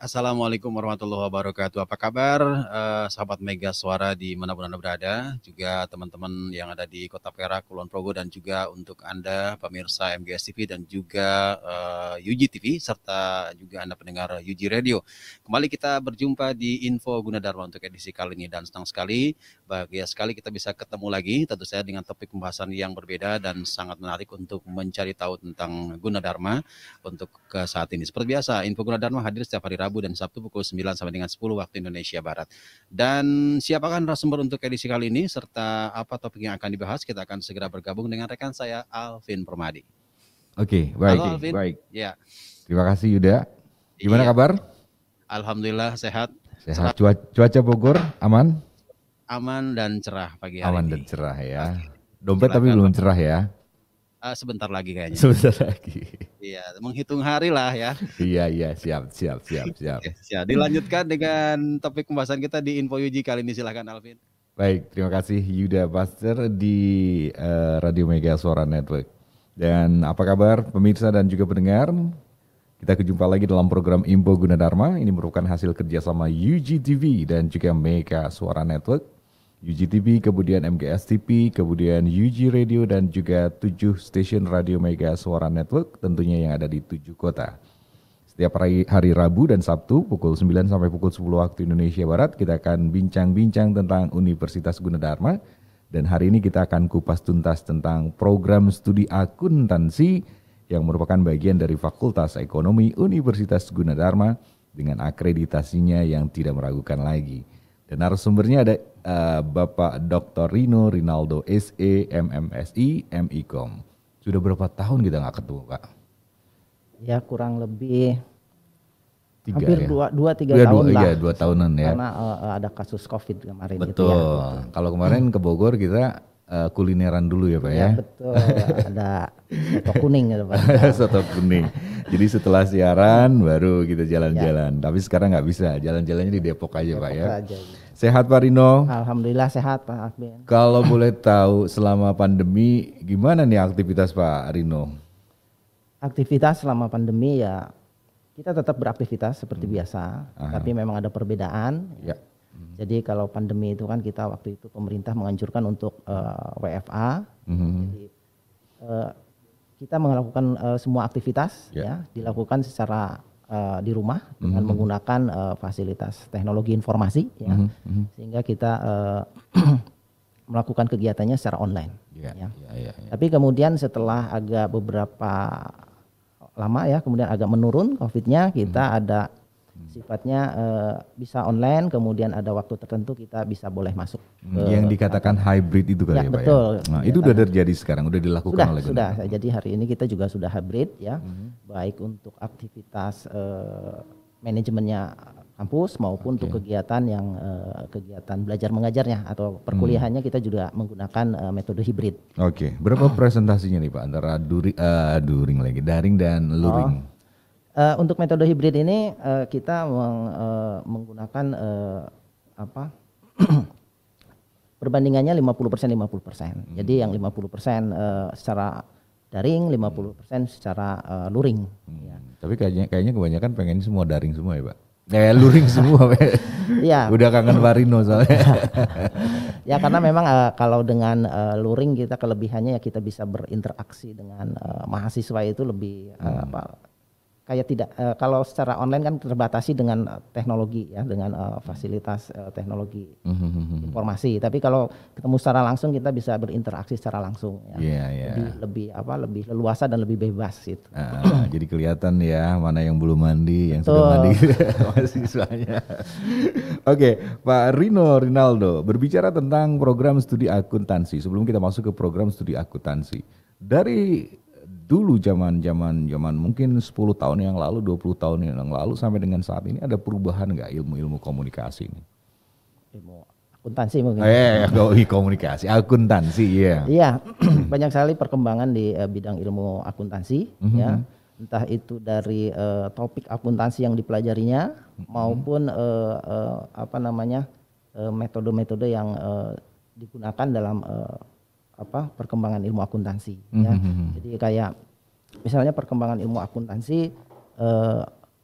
Assalamualaikum warahmatullahi wabarakatuh. Apa kabar eh, sahabat Mega Suara di mana pun Anda berada, juga teman-teman yang ada di Kota Perak, Kulon Progo dan juga untuk Anda pemirsa MGS TV dan juga eh, UG TV serta juga Anda pendengar UG Radio. Kembali kita berjumpa di Info Gunadarma untuk edisi kali ini dan senang sekali bahagia sekali kita bisa ketemu lagi tentu saya dengan topik pembahasan yang berbeda dan sangat menarik untuk mencari tahu tentang Gunadarma untuk ke saat ini. Seperti biasa, Info Gunadarma hadir setiap hari Rabu Rabu dan Sabtu pukul 9 sampai dengan 10 waktu Indonesia Barat. Dan siapakah narasumber untuk edisi kali ini serta apa topik yang akan dibahas? Kita akan segera bergabung dengan rekan saya Alvin Permadi. Oke, okay, baik. Halo, Alvin. Baik. Ya. Terima kasih Yuda. Gimana ya. kabar? Alhamdulillah sehat. Sehat. Cuaca, cuaca Bogor aman? Aman dan cerah pagi hari aman ini. dan cerah ya. Dompet Silakan, tapi belum cerah ya. Uh, sebentar lagi kayaknya. Sebentar lagi. Iya, menghitung hari lah ya. iya, iya, siap, siap, siap, siap. siap. Dilanjutkan dengan topik pembahasan kita di Info Yuji kali ini silahkan Alvin. Baik, terima kasih Yuda Buster di uh, Radio Mega Suara Network. Dan apa kabar pemirsa dan juga pendengar? Kita kejumpa lagi dalam program Info Gunadarma. Ini merupakan hasil kerjasama UGTV dan juga Mega Suara Network UGTV, kemudian MGSTP, kemudian UG Radio, dan juga tujuh stasiun radio Mega Suara Network tentunya yang ada di tujuh kota. Setiap hari, hari Rabu dan Sabtu pukul 9 sampai pukul 10 waktu Indonesia Barat kita akan bincang-bincang tentang Universitas Gunadarma dan hari ini kita akan kupas tuntas tentang program studi akuntansi yang merupakan bagian dari Fakultas Ekonomi Universitas Gunadarma dengan akreditasinya yang tidak meragukan lagi. Dan narasumbernya ada uh, Bapak Dr. Rino Rinaldo SE MMSI MIKOM. Sudah berapa tahun kita nggak ketemu, Pak? Ya kurang lebih tiga, hampir ya? dua dua tiga tahun dua, iya, lah. dua tahunan ya. Karena uh, ada kasus COVID kemarin. Betul. Gitu ya. Kalau kemarin ke Bogor kita uh, kulineran dulu ya Pak ya. ya? betul. Ada soto kuning ya Pak. soto kuning. Jadi setelah siaran baru kita jalan-jalan. Ya. Tapi sekarang nggak bisa, jalan-jalannya di Depok aja Depok Pak ya. Aja. Sehat Pak Rino? Alhamdulillah sehat Pak Akbin Kalau boleh tahu selama pandemi gimana nih aktivitas Pak Rino? Aktivitas selama pandemi ya kita tetap beraktivitas seperti hmm. biasa, Aha. tapi memang ada perbedaan. Ya hmm Jadi kalau pandemi itu kan kita waktu itu pemerintah menganjurkan untuk uh, eh, WFA. Mm-hmm. Jadi uh, kita melakukan uh, semua aktivitas yeah. ya dilakukan secara uh, di rumah mm-hmm. dengan menggunakan uh, fasilitas teknologi informasi ya. Mm-hmm. mm-hmm. Sehingga kita uh, melakukan kegiatannya secara online. Yeah, ya. Yeah, yeah, yeah. Ya. Tapi kemudian setelah agak beberapa lama ya, kemudian agak menurun COVID-nya, kita hmm. ada sifatnya uh, bisa online kemudian ada waktu tertentu kita bisa boleh masuk hmm, ke yang dikatakan hybrid itu kali ya, ya Pak ya? betul ya? Nah, itu sudah terjadi sekarang sudah dilakukan sudah, oleh sudah jadi hari ini kita juga sudah hybrid ya hmm. baik untuk aktivitas uh, manajemennya kampus maupun okay. untuk kegiatan yang uh, kegiatan belajar mengajarnya atau perkuliahannya hmm. kita juga menggunakan uh, metode hybrid. Oke, okay. berapa presentasinya nih Pak antara duri, uh, during lagi daring dan luring? Oh Uh, untuk metode hibrid ini uh, kita meng, uh, menggunakan uh, apa? perbandingannya 50% 50%. Hmm. Jadi yang 50% uh, secara daring, 50% secara uh, luring. Hmm. Ya. Tapi kayaknya kayaknya kebanyakan pengen semua daring semua ya, Pak. Eh, luring semua, Ya Udah kangen Barino soalnya. ya karena memang uh, kalau dengan uh, luring kita kelebihannya ya kita bisa berinteraksi dengan uh, mahasiswa itu lebih uh, apa kayak tidak uh, kalau secara online kan terbatasi dengan eh, teknologi ya dengan uh, fasilitas uh, teknologi mm-hmm. informasi tapi kalau ketemu secara langsung kita bisa berinteraksi secara langsung ya yeah, yeah. lebih iya. lebih apa lebih leluasa dan lebih bebas itu uh, ah, jadi kelihatan ya mana yang belum mandi yang Betul. sudah mandi mahasiswanya oke Pak Rino Rinaldo berbicara tentang program studi akuntansi sebelum kita masuk ke program studi akuntansi dari dulu zaman zaman zaman mungkin 10 tahun yang lalu 20 tahun yang lalu sampai dengan saat ini ada perubahan nggak ilmu-ilmu komunikasi ini ilmu akuntansi mungkin eh komunikasi akuntansi ya yeah. iya, iya banyak sekali perkembangan di uh, bidang ilmu akuntansi mm -hmm. ya entah itu dari uh, topik akuntansi yang dipelajarinya mm -hmm. maupun uh, uh, apa namanya metode-metode uh, yang uh, digunakan dalam uh, apa perkembangan ilmu akuntansi mm-hmm. ya. Hmm, hmm, hmm. Jadi kayak misalnya perkembangan ilmu akuntansi eh,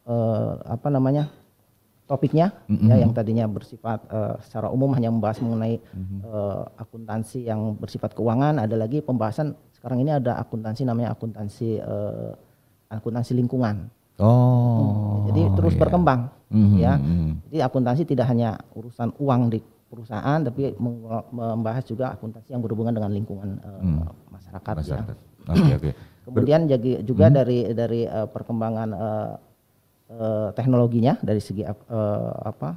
eh, apa namanya? topiknya mm-hmm. ya yang tadinya bersifat uh, secara umum hanya membahas mengenai mm-hmm. uh, akuntansi yang bersifat keuangan ada lagi pembahasan sekarang ini ada akuntansi namanya akuntansi uh, akuntansi lingkungan oh jadi terus yeah. berkembang mm-hmm. ya jadi akuntansi tidak hanya urusan uang di perusahaan tapi membahas juga akuntansi yang berhubungan dengan lingkungan uh, hmm. masyarakat. Ya. Masyarakat. Ya. Okay, okay. Kemudian jadi juga hmm. dari dari uh, perkembangan uh, uh, teknologinya dari segi uh, apa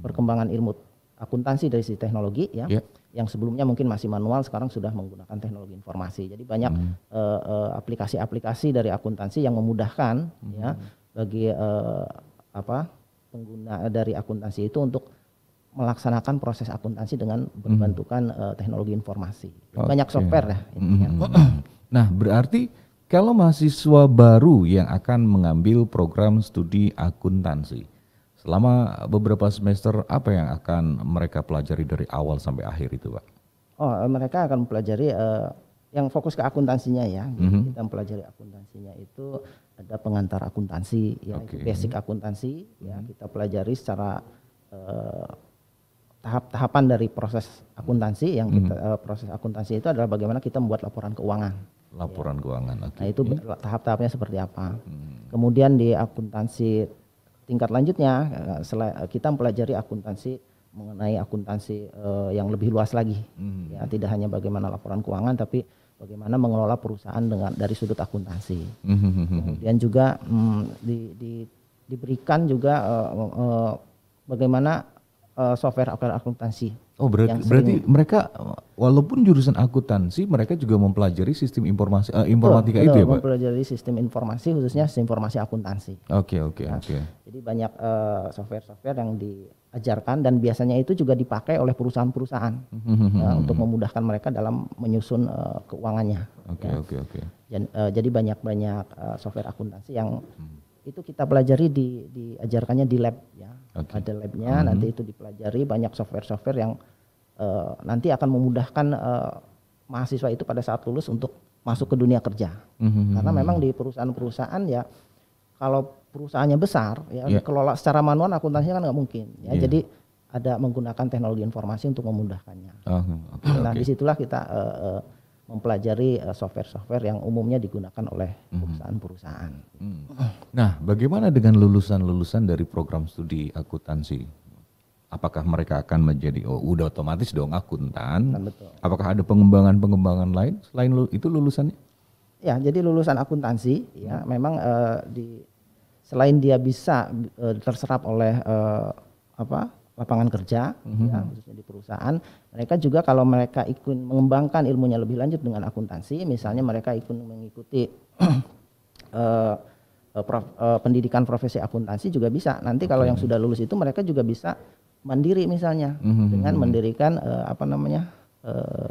perkembangan ilmu akuntansi dari segi teknologi ya. Yeah. Yang sebelumnya mungkin masih manual sekarang sudah menggunakan teknologi informasi. Jadi banyak hmm. aplikasi-aplikasi hmm. uh, uh, dari akuntansi yang memudahkan ya, hmm. ya bagi uh, apa pengguna dari akuntansi itu untuk melaksanakan proses akuntansi dengan berbentukan hmm. uh, teknologi informasi. Okay. Banyak software lah ya hmm. intinya. Hmm. Nah, berarti kalau mahasiswa baru yang akan mengambil program studi akuntansi selama beberapa semester apa yang akan mereka pelajari dari awal sampai akhir itu, Pak? Oh, eh, mereka akan mempelajari uh, yang fokus ke akuntansinya ya. Mm -hmm. Kita mempelajari akuntansinya itu ada pengantar akuntansi ya, okay. basic akuntansi mm -hmm. ya kita pelajari secara tahap-tahapan dari proses akuntansi yang hmm. kita hmm. uh, proses akuntansi itu adalah bagaimana kita membuat laporan keuangan. Laporan ya. keuangan. Okay. Nah, itu yeah. Hmm. tahap-tahapnya seperti apa. Hmm. Kemudian di akuntansi tingkat lanjutnya eh, kita mempelajari akuntansi mengenai akuntansi uh, yang lebih luas lagi. Hmm. Ya, tidak hanya bagaimana laporan keuangan tapi bagaimana mengelola perusahaan dengan dari sudut akuntansi. dan hmm. Kemudian juga mm, di, di, diberikan juga uh, uh, bagaimana uh, software akuntansi. Oh berarti, berarti mereka walaupun jurusan akuntansi mereka juga mempelajari sistem informasi uh, informatika betul, itu betul, ya pak? Mempelajari sistem informasi khususnya sistem informasi akuntansi. Oke okay, oke okay, nah, oke. Okay. Jadi banyak eh, software-software uh, yang diajarkan dan biasanya itu juga dipakai oleh perusahaan-perusahaan uh, untuk mhm. memudahkan mereka dalam menyusun uh, keuangannya. Oke ya. oke oke. Jadi banyak banyak uh, software akuntansi yang hmm. itu kita pelajari di diajarkannya di lab ya okay. ada labnya mm -hmm. nanti itu dipelajari banyak software-software yang uh, nanti akan memudahkan uh, mahasiswa itu pada saat lulus untuk masuk ke dunia kerja mm -hmm. karena hmm. memang di perusahaan-perusahaan ya kalau perusahaannya besar ya yeah. kelola secara manual akuntansinya kan nggak mungkin ya yeah. jadi ada menggunakan teknologi informasi untuk memudahkannya. Oh, hmm, okay, nah okay. disitulah kita uh, uh, mempelajari eh, software-software yang umumnya digunakan oleh mhm. perusahaan-perusahaan. Hmm. Nah, bagaimana dengan lulusan-lulusan dari program studi akuntansi? Apakah mereka akan menjadi oh udah otomatis dong akuntan? betul. Apakah ada pengembangan-pengembangan lain selain itu lulusannya? Ya, jadi lulusan akuntansi hmm. ya memang uh, di selain dia bisa uh, terserap oleh uh, apa lapangan kerja, mm-hmm. ya, khususnya di perusahaan. Mereka juga kalau mereka ikut mengembangkan ilmunya lebih lanjut dengan akuntansi, misalnya mereka ikut mengikuti uh, prof, uh, pendidikan profesi akuntansi juga bisa. Nanti okay. kalau yang sudah lulus itu mereka juga bisa mandiri misalnya mm-hmm. dengan mhm. mendirikan uh, apa namanya uh,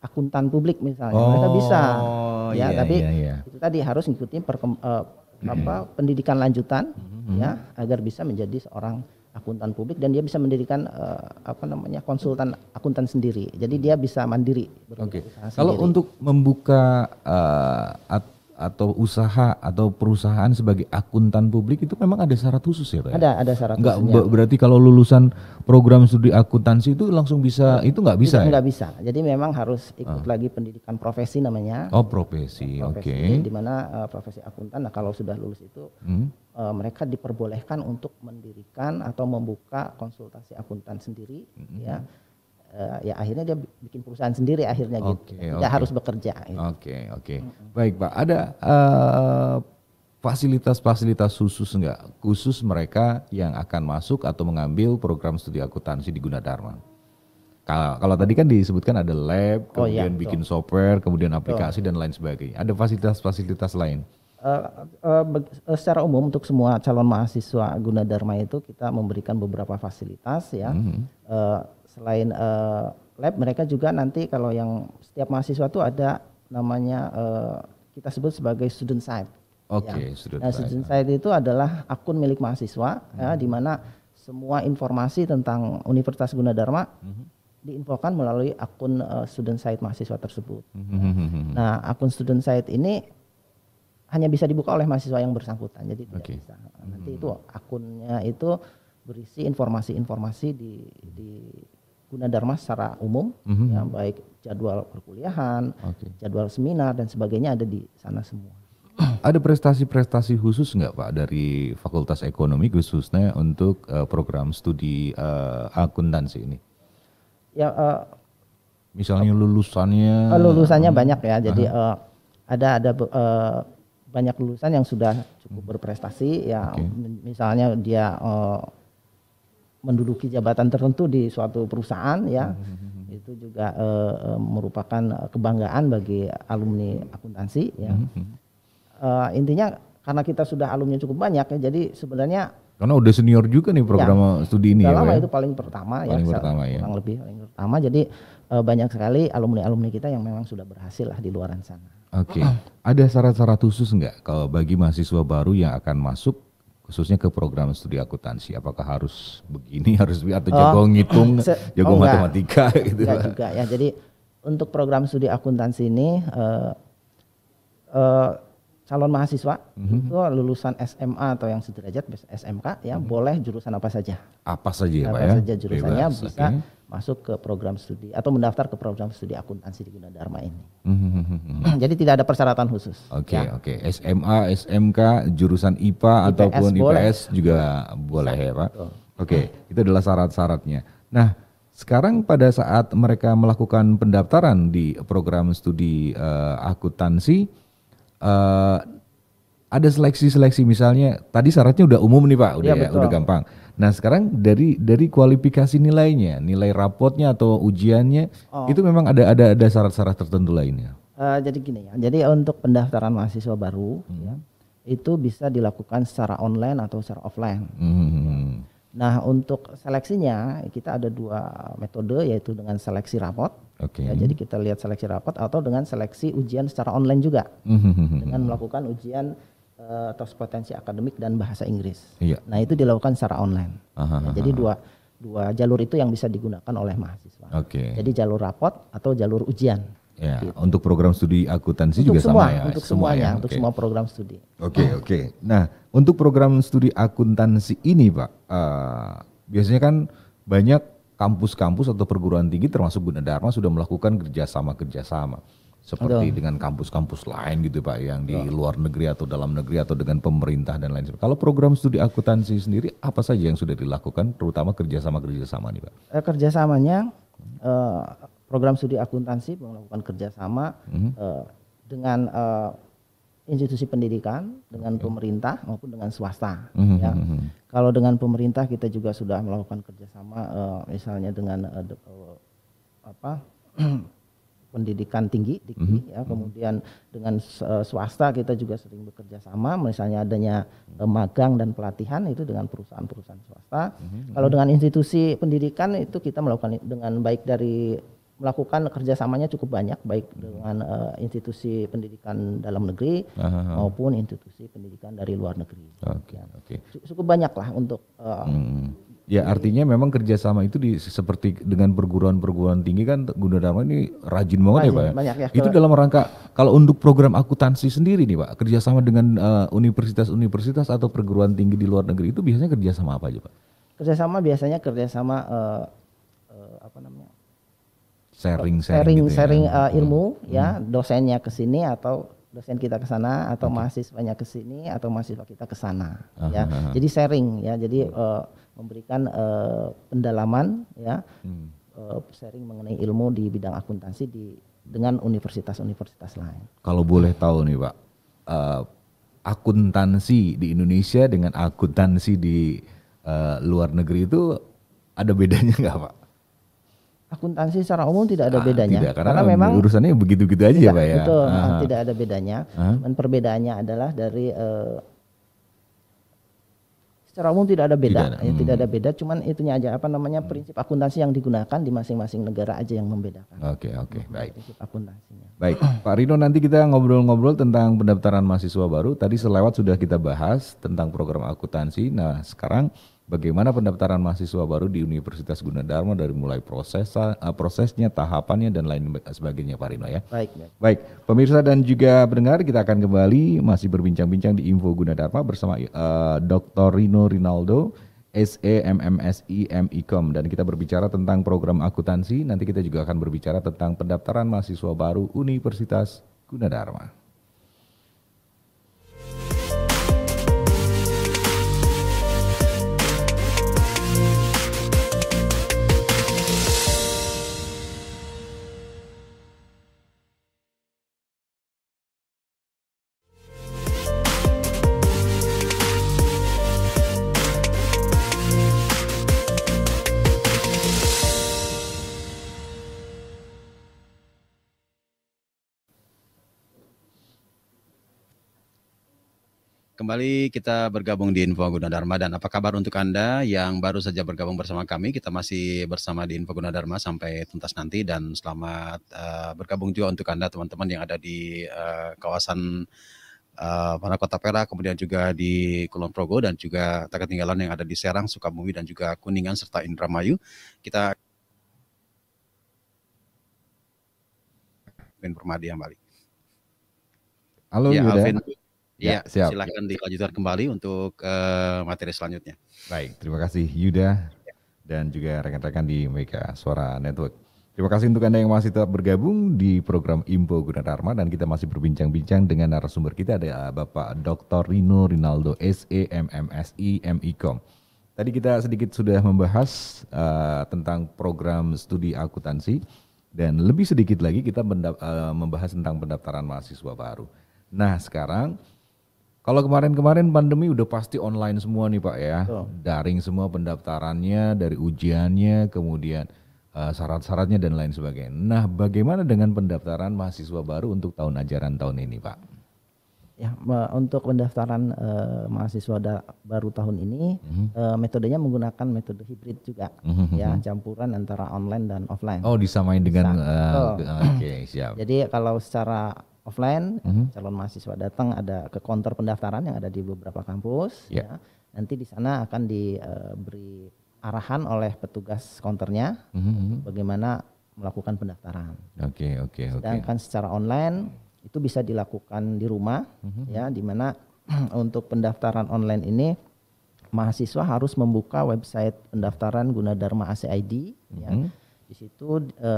akuntan publik misalnya. Oh, mereka bisa. Oh, ya, yeah, tapi yeah, yeah. itu tadi harus mengikuti mm -hmm. pendidikan lanjutan mm-hmm. ya agar bisa menjadi seorang akuntan publik dan dia bisa mendirikan uh, apa namanya konsultan akuntan sendiri. Jadi dia bisa mandiri. Oke. Okay. Kalau untuk membuka uh, at, atau usaha atau perusahaan sebagai akuntan publik itu memang ada syarat khusus ya, Pak? Ya? Ada, ada syarat Enggak khususnya. berarti kalau lulusan program studi akuntansi itu langsung bisa itu nggak bisa? Ya? Nggak ya? bisa. Jadi memang harus ikut ah. lagi pendidikan profesi namanya. Oh, profesi. Oke. Okay. Di mana uh, profesi akuntan. Nah, kalau sudah lulus itu hmm Eh, mereka diperbolehkan untuk mendirikan atau membuka konsultasi akuntan sendiri mm -hmm. ya eh, ya akhirnya dia bikin perusahaan sendiri akhirnya okay, gitu. Tidak okay. harus bekerja. Oke, gitu. oke. Okay, okay. Baik, Pak. Ada fasilitas eh, fasilitas-fasilitas khusus enggak khusus mereka yang akan masuk atau mengambil program studi akuntansi di Gunadarma? Kalau kalau tadi kan disebutkan ada lab, kemudian oh, iya, bikin software, kemudian aplikasi betul. dan lain sebagainya. Ada fasilitas-fasilitas lain Uh, uh, secara umum untuk semua calon mahasiswa Gunadarma itu kita memberikan beberapa fasilitas ya. Mm-hmm. Uh, selain uh, lab mereka juga nanti kalau yang setiap mahasiswa itu ada namanya uh, kita sebut sebagai student site. Oke, okay, ya. student nah, site. Student site itu adalah akun milik mahasiswa mm-hmm. ya hmm. di mana semua informasi tentang Universitas Gunadarma mm-hmm diinfokan melalui akun uh, student site mahasiswa tersebut. Mm-hmm. Nah, akun student site ini hanya bisa dibuka oleh mahasiswa yang bersangkutan. Jadi okay. bisa. Nanti hmm. itu akunnya itu berisi informasi-informasi di di Gunadarma secara umum, hmm ya, baik jadwal perkuliahan, okay. jadwal seminar dan sebagainya ada di sana semua. Ada prestasi-prestasi khusus nggak Pak dari Fakultas Ekonomi khususnya untuk uh, program studi uh, akuntansi ini? Ya, uh, misalnya lulusannya. Uh, lulusannya um, banyak ya, jadi uh, ada ada uh, banyak lulusan yang sudah cukup hmm. berprestasi ya okay. misalnya dia uh, menduduki jabatan tertentu di suatu perusahaan ya mm-hmm. itu juga uh, merupakan kebanggaan bagi alumni akuntansi ya mm-hmm. uh, intinya karena kita sudah alumni cukup banyak ya jadi sebenarnya karena udah senior juga nih ya. program ya, studi ini ya, ya. itu paling pertama ya, paling ya. pertama ya. Kurang lebih paling pertama. Jadi uh, banyak sekali alumni-alumni kita yang memang sudah berhasil lah di luaran sana. Oke. Okay. Ada syarat-syarat khusus nggak kalau bagi mahasiswa baru yang akan masuk khususnya ke program studi akuntansi apakah harus begini harus atau oh. jago oh, ngitung jago oh matematika enggak, gitu enggak juga ya jadi untuk program studi akuntansi ini uh, uh, calon mahasiswa mm-hmm. itu lulusan SMA atau yang sederajat SMK ya mm-hmm. boleh jurusan apa saja. Apa saja ya, Pak apa ya? saja jurusannya Bebas. bisa okay. masuk ke program studi atau mendaftar ke program studi akuntansi di Gunadarma ini. Mm-hmm. Jadi tidak ada persyaratan khusus. Oke, okay, ya. oke. Okay. SMA, SMK, jurusan IPA IPS ataupun boleh. IPS juga boleh ya, Pak. Oke, okay. itu adalah syarat-syaratnya. Nah, sekarang pada saat mereka melakukan pendaftaran di program studi uh, akuntansi uh, ada seleksi-seleksi misalnya tadi syaratnya udah umum nih Pak, udah iya, ya, ya, udah gampang. Nah, sekarang dari dari kualifikasi nilainya, nilai rapotnya atau ujiannya oh. itu memang ada ada ada syarat-syarat tertentu lainnya. Uh, jadi gini ya. Jadi untuk pendaftaran mahasiswa baru hmm. ya, itu bisa dilakukan secara online atau secara offline. Hmm. hmm, hmm, hmm. Nah, untuk seleksinya kita ada dua metode yaitu dengan seleksi rapot Okay. Ya, jadi kita lihat seleksi rapat atau dengan seleksi ujian secara online juga mhm. dengan melakukan ujian uh, potensi akademik dan bahasa Inggris. Iya. Nah itu dilakukan secara online. Aha, ya, aha. Jadi dua dua jalur itu yang bisa digunakan oleh mahasiswa. Okay. Jadi jalur rapot atau jalur ujian. Ya, gitu. untuk program studi akuntansi juga semua, sama ya. Untuk semuanya, semua ya? untuk semua program studi. Oke, okay, oke. Okay. Nah, untuk program studi akuntansi ini, Pak, uh, biasanya kan banyak kampus-kampus atau perguruan tinggi termasuk Dharma sudah melakukan kerjasama-kerjasama seperti Aduh. dengan kampus-kampus lain gitu Pak yang di luar negeri atau dalam negeri atau dengan pemerintah dan lain sebagainya. Kalau program studi akuntansi sendiri apa saja yang sudah dilakukan terutama kerjasama-kerjasama nih Pak? Eh, kerjasamanya eh, program studi akuntansi melakukan kerjasama mm -hmm. eh, dengan eh, institusi pendidikan dengan pemerintah maupun dengan swasta. Mm-hmm. Ya. Mhm, mhm. Kalau dengan pemerintah kita juga sudah melakukan kerjasama, uh, misalnya dengan uh, de, uh, apa pendidikan tinggi, tinggi mm-hmm. ya. Mhm. Kemudian dengan uh, swasta kita juga sering bekerja sama, misalnya adanya uh, magang dan pelatihan itu dengan perusahaan-perusahaan swasta. Mm-hmm. Kalau dengan institusi pendidikan itu kita melakukan dengan baik dari melakukan kerjasamanya cukup banyak baik hmm. dengan uh, institusi pendidikan dalam negeri Aha. maupun institusi pendidikan dari luar negeri. Oke. Okay, ya. okay. Cukup banyak lah untuk. Uh, hmm. Ya artinya memang kerjasama itu di seperti dengan perguruan-perguruan tinggi kan Gunadarma ini rajin banget ya, rajin, ya pak. Banyak ya. Itu dalam rangka kalau untuk program akuntansi sendiri nih pak kerjasama dengan eh, universitas-universitas uh, atau perguruan tinggi di luar negeri itu biasanya kerjasama apa aja pak? Kerjasama biasanya kerjasama uh, sharing sharing sharing, gitu ya. sharing uh, hmm. ya. uh, ilmu hmm. ya dosennya ke sini atau dosen kita ke sana atau okay. mahasiswanya ke sini atau mahasiswa kita ke sana ah, ya ah, ah, jadi sharing ya jadi uh, memberikan uh, pendalaman ya hmm. uh, sharing mengenai ilmu di bidang akuntansi di dengan universitas-universitas lain kalau boleh tahu nih pak uh, akuntansi di Indonesia dengan akuntansi di uh, luar negeri itu ada bedanya nggak pak akuntansi secara umum tidak ada ah, bedanya tidak, karena, karena memang urusannya begitu-gitu aja tidak, ya iya, pak ya betul ah, ah. tidak ada bedanya ah. dan perbedaannya adalah dari uh, secara umum tidak ada beda tidak ada, ya, hmm. tidak ada beda cuman itunya aja apa namanya prinsip akuntansi yang digunakan di masing-masing negara aja yang membedakan oke okay, oke okay, nah, baik prinsip akuntansinya baik Pak Rino nanti kita ngobrol-ngobrol tentang pendaftaran mahasiswa baru tadi selewat sudah kita bahas tentang program akuntansi nah sekarang bagaimana pendaftaran mahasiswa baru di Universitas Gunadarma dari mulai proses eh, prosesnya, tahapannya dan lain sebagainya Pak Rino ya. Baik. Baik, pemirsa dan juga pendengar kita akan kembali masih berbincang-bincang di Info Gunadarma bersama uh, eh, Dr. Rino Rinaldo SEMMSI dan kita berbicara tentang program akuntansi. Nanti kita juga akan berbicara tentang pendaftaran mahasiswa baru Universitas Gunadarma. Kembali kita bergabung di Info Gunadarma dan apa kabar untuk Anda yang baru saja bergabung bersama kami. Kita masih bersama di Info Gunadarma sampai tuntas nanti dan selamat uh, bergabung juga untuk Anda teman-teman yang ada di uh, kawasan uh, eh, mana Kota Perak, kemudian juga di Kulon Progo dan juga tak ketinggalan yang ada di Serang, Sukabumi dan juga Kuningan serta Indramayu. Kita Alvin Permadi yang balik. Halo, ya, Alvin. Ya, ya siap. silakan dilanjutkan kembali untuk uh, materi selanjutnya. Baik, terima kasih Yuda dan juga rekan-rekan di Mega Suara Network. Terima kasih untuk Anda yang masih tetap bergabung di program Info Gunadarma dan kita masih berbincang-bincang dengan narasumber kita ada eh, Bapak Dr. Rino Rinaldo SE MMSI MIKOM. Tadi kita sedikit sudah membahas uh, tentang program studi akuntansi dan lebih sedikit lagi kita uh, membahas tentang pendaftaran mahasiswa baru. Nah, sekarang kalau kemarin-kemarin pandemi udah pasti online semua nih Pak ya. Betul. Daring semua pendaftarannya, dari ujiannya, kemudian uh, syarat-syaratnya dan lain sebagainya. Nah, bagaimana dengan pendaftaran mahasiswa baru untuk tahun ajaran tahun ini, Pak? Ya, untuk pendaftaran uh, mahasiswa da- baru tahun ini mm-hmm. uh, metodenya menggunakan metode hybrid juga, mm-hmm. ya mhm. campuran antara online dan offline. Oh, disamain dengan. uh, oh. Oke, okay, siap. Jadi kalau secara offline, mm-hmm. calon mahasiswa datang ada ke konter pendaftaran yang ada di beberapa kampus. Yeah. Ya. Nanti di sana akan diberi eh, uh, arahan oleh petugas konternya mm-hmm. Mhm, bagaimana melakukan pendaftaran. Oke okay, oke okay, Sedangkan okay. secara online itu bisa dilakukan di rumah, mm-hmm. ya, di mana untuk pendaftaran online ini mahasiswa harus membuka website pendaftaran Gunadarma ACID. Mm-hmm. Ya. Mhm. Di situ e,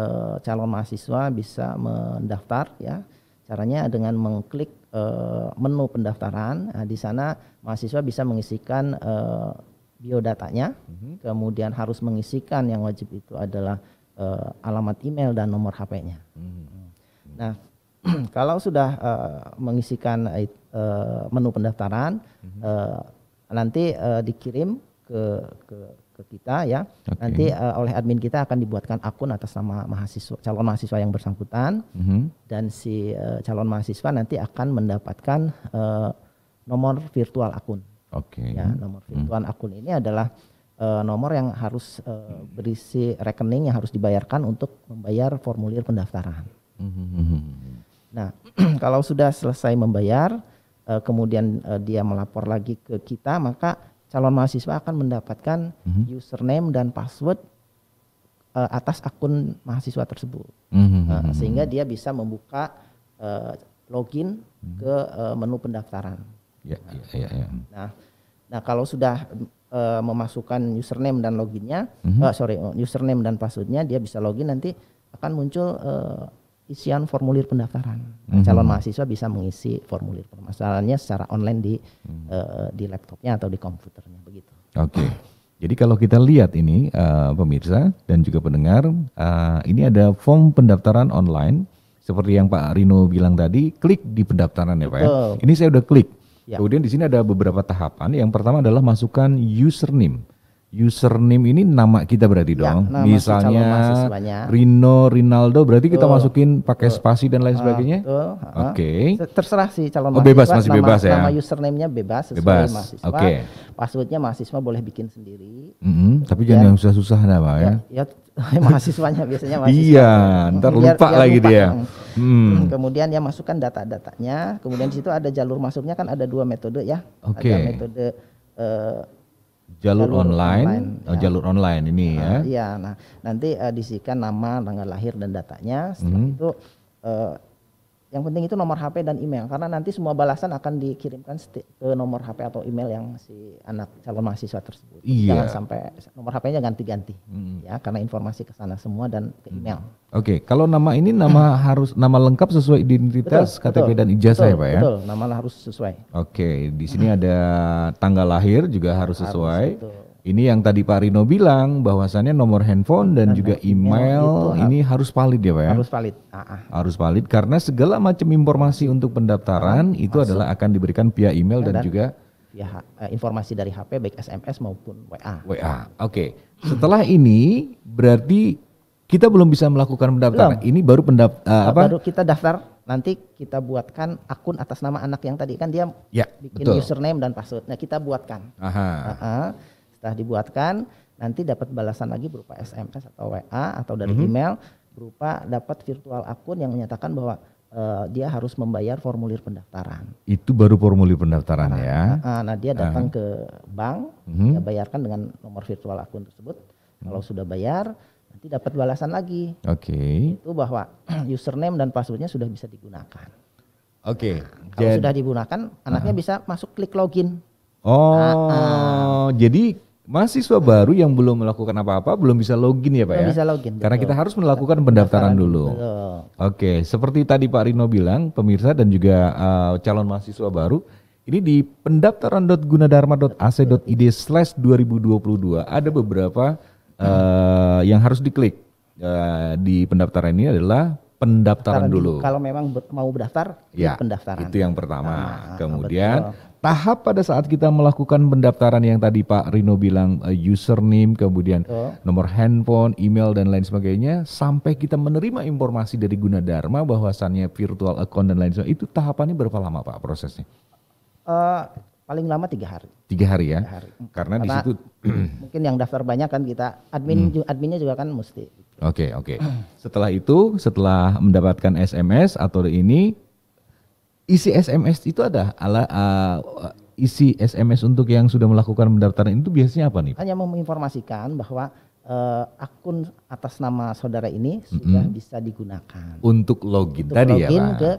calon mahasiswa bisa mendaftar ya Caranya dengan mengklik uh, menu pendaftaran. Nah, di sana mahasiswa bisa mengisikan uh, biodatanya, mm-hmm. kemudian harus mengisikan yang wajib itu adalah uh, alamat email dan nomor HP-nya. Mm-hmm. Nah, kalau sudah uh, mengisikan uh, menu pendaftaran, mm-hmm. uh, nanti uh, dikirim ke, ke ke kita ya. Okay. Nanti uh, oleh admin kita akan dibuatkan akun atas nama mahasiswa calon mahasiswa yang bersangkutan mm -hmm. dan si uh, calon mahasiswa nanti akan mendapatkan uh, nomor virtual akun. Oke. Okay. Ya, nomor mm. virtual mm. akun ini adalah uh, nomor yang harus uh, berisi rekening yang harus dibayarkan untuk membayar formulir pendaftaran. Mm -hmm. Nah, kalau sudah selesai membayar uh, kemudian uh, dia melapor lagi ke kita maka calon mahasiswa akan mendapatkan mm-hmm. username dan password uh, atas akun mahasiswa tersebut, mm-hmm. uh, sehingga mhm. dia bisa membuka uh, login mm-hmm. ke uh, menu pendaftaran. yeah, nah, yeah, yeah. Ya. Nah, nah kalau sudah uh, memasukkan username dan loginnya, mm-hmm. uh, sorry username dan passwordnya, dia bisa login nanti akan muncul uh, isian formulir pendaftaran. Mm -hmm. Calon mahasiswa bisa mengisi formulir permasalahannya secara online di mm. uh, di laptopnya atau di komputernya begitu. Oke. Okay. Jadi kalau kita lihat ini uh, pemirsa dan juga pendengar, uh, ini ada form pendaftaran online seperti yang Pak Rino bilang tadi, klik di pendaftaran ya Pak. Ya. Ini saya udah klik. Ya. Kemudian di sini ada beberapa tahapan. Yang pertama adalah masukkan username username ini nama kita berarti ya, dong. Nama Misalnya Rino Rinaldo berarti kita tuh, masukin pakai spasi dan lain uh, sebagainya. Oke. Okay. Terserah sih calon oh, mahasiswa. bebas masih nama, ya. Nama username-nya bebas sesuai bebas. mahasiswa. Oke. Okay. Passwordnya mahasiswa boleh bikin sendiri. Mm -hmm, tapi ya, jangan susah-susah nah, Pak ya. ya, ya mahasiswanya biasanya mahasiswa. Iya, mm-hmm. ntar lupa lagi lupa. dia. Mm-hmm. Hmm. Mm-hmm. Kemudian ya masukkan data-datanya. Kemudian di situ ada jalur masuknya kan ada dua metode ya. Okay. Ada metode eh, jalur, online, online oh, ya. jalur online ini nah, ya. Iya, nah nanti uh, disikan nama, tanggal lahir dan datanya. Setelah hmm. itu uh, yang penting itu nomor HP dan email karena nanti semua balasan akan dikirimkan ke nomor HP atau email yang si anak calon mahasiswa tersebut. Iya. Jangan sampai nomor HP-nya ganti-ganti hmm. ya karena informasi ke sana semua dan ke hmm. email. Hmm. Oke, okay. kalau nama ini nama harus nama lengkap sesuai identitas betul, KTP betul, dan ijazah ya Pak ya. Betul, nama harus sesuai. Oke, okay. di sini ada tanggal lahir juga harus sesuai. Harus, betul ini yang tadi Pak Rino bilang bahwasannya nomor handphone dan, dan juga email, gitu. email ini harus valid ya Pak ya? Harus valid. uh Harus valid karena segala macam informasi untuk pendaftaran uh, itu masuk. adalah akan diberikan via email dan, dan juga ya informasi dari HP baik SMS maupun WA. WA. Oke. Okay. Setelah ini berarti kita belum bisa melakukan pendaftaran. Belum. Ini baru pendaftar eh, nah, apa? Baru kita daftar. Nanti kita buatkan akun atas nama anak yang tadi kan dia ya, bikin betul. username dan password. Nah kita buatkan. Aha. Uh-uh. Setelah dibuatkan, nanti dapat balasan lagi berupa SMS atau WA atau dari mm -hmm. email berupa dapat virtual akun yang menyatakan bahwa uh, dia harus membayar formulir pendaftaran. Itu baru formulir pendaftaran nah, ya. Nah, nah dia datang uh. ke bank, mm -hmm. dia bayarkan dengan nomor virtual akun tersebut. Mm. Kalau mhm. sudah bayar, nanti dapat balasan lagi. Oke. Okay. Itu bahwa username dan passwordnya sudah bisa digunakan. Oke. Okay. Nah, kalau sudah digunakan, anaknya uh bisa masuk klik login. Oh, nah, uh, jadi Mahasiswa baru yang belum melakukan apa-apa belum bisa login ya Pak belum ya? bisa login. Karena betul. kita harus melakukan pendaftaran, pendaftaran dulu. Betul. Oke, seperti tadi Pak Rino bilang, pemirsa dan juga uh, calon mahasiswa baru, ini di pendaftaran.gunadarma.ac.id 2022 ada beberapa uh, yang harus diklik. Uh, di pendaftaran ini adalah pendaftaran dulu. Kalau memang mau berdaftar, ya, pendaftaran. Itu yang pertama. Nah, Kemudian tahap pada saat kita melakukan pendaftaran yang tadi Pak Rino bilang eh, username kemudian oh. nomor handphone, email dan lain sebagainya sampai kita menerima informasi dari Gunadarma bahwasannya virtual account dan lain sebagainya itu tahapannya berapa lama Pak prosesnya? Uh, paling lama tiga hari. Tiga hari ya. Tiga hari. Karena, mm. Karena di situ mungkin yang daftar banyak kan kita admin hmm. adminnya juga kan mesti. Oke okay, oke. Okay. Setelah itu setelah mendapatkan SMS atau ini isi SMS itu ada ala uh, isi SMS untuk yang sudah melakukan pendaftaran itu biasanya apa nih? Hanya menginformasikan bahwa uh, akun atas nama saudara ini mm-hmm. sudah bisa digunakan untuk login untuk tadi login ya. Login ke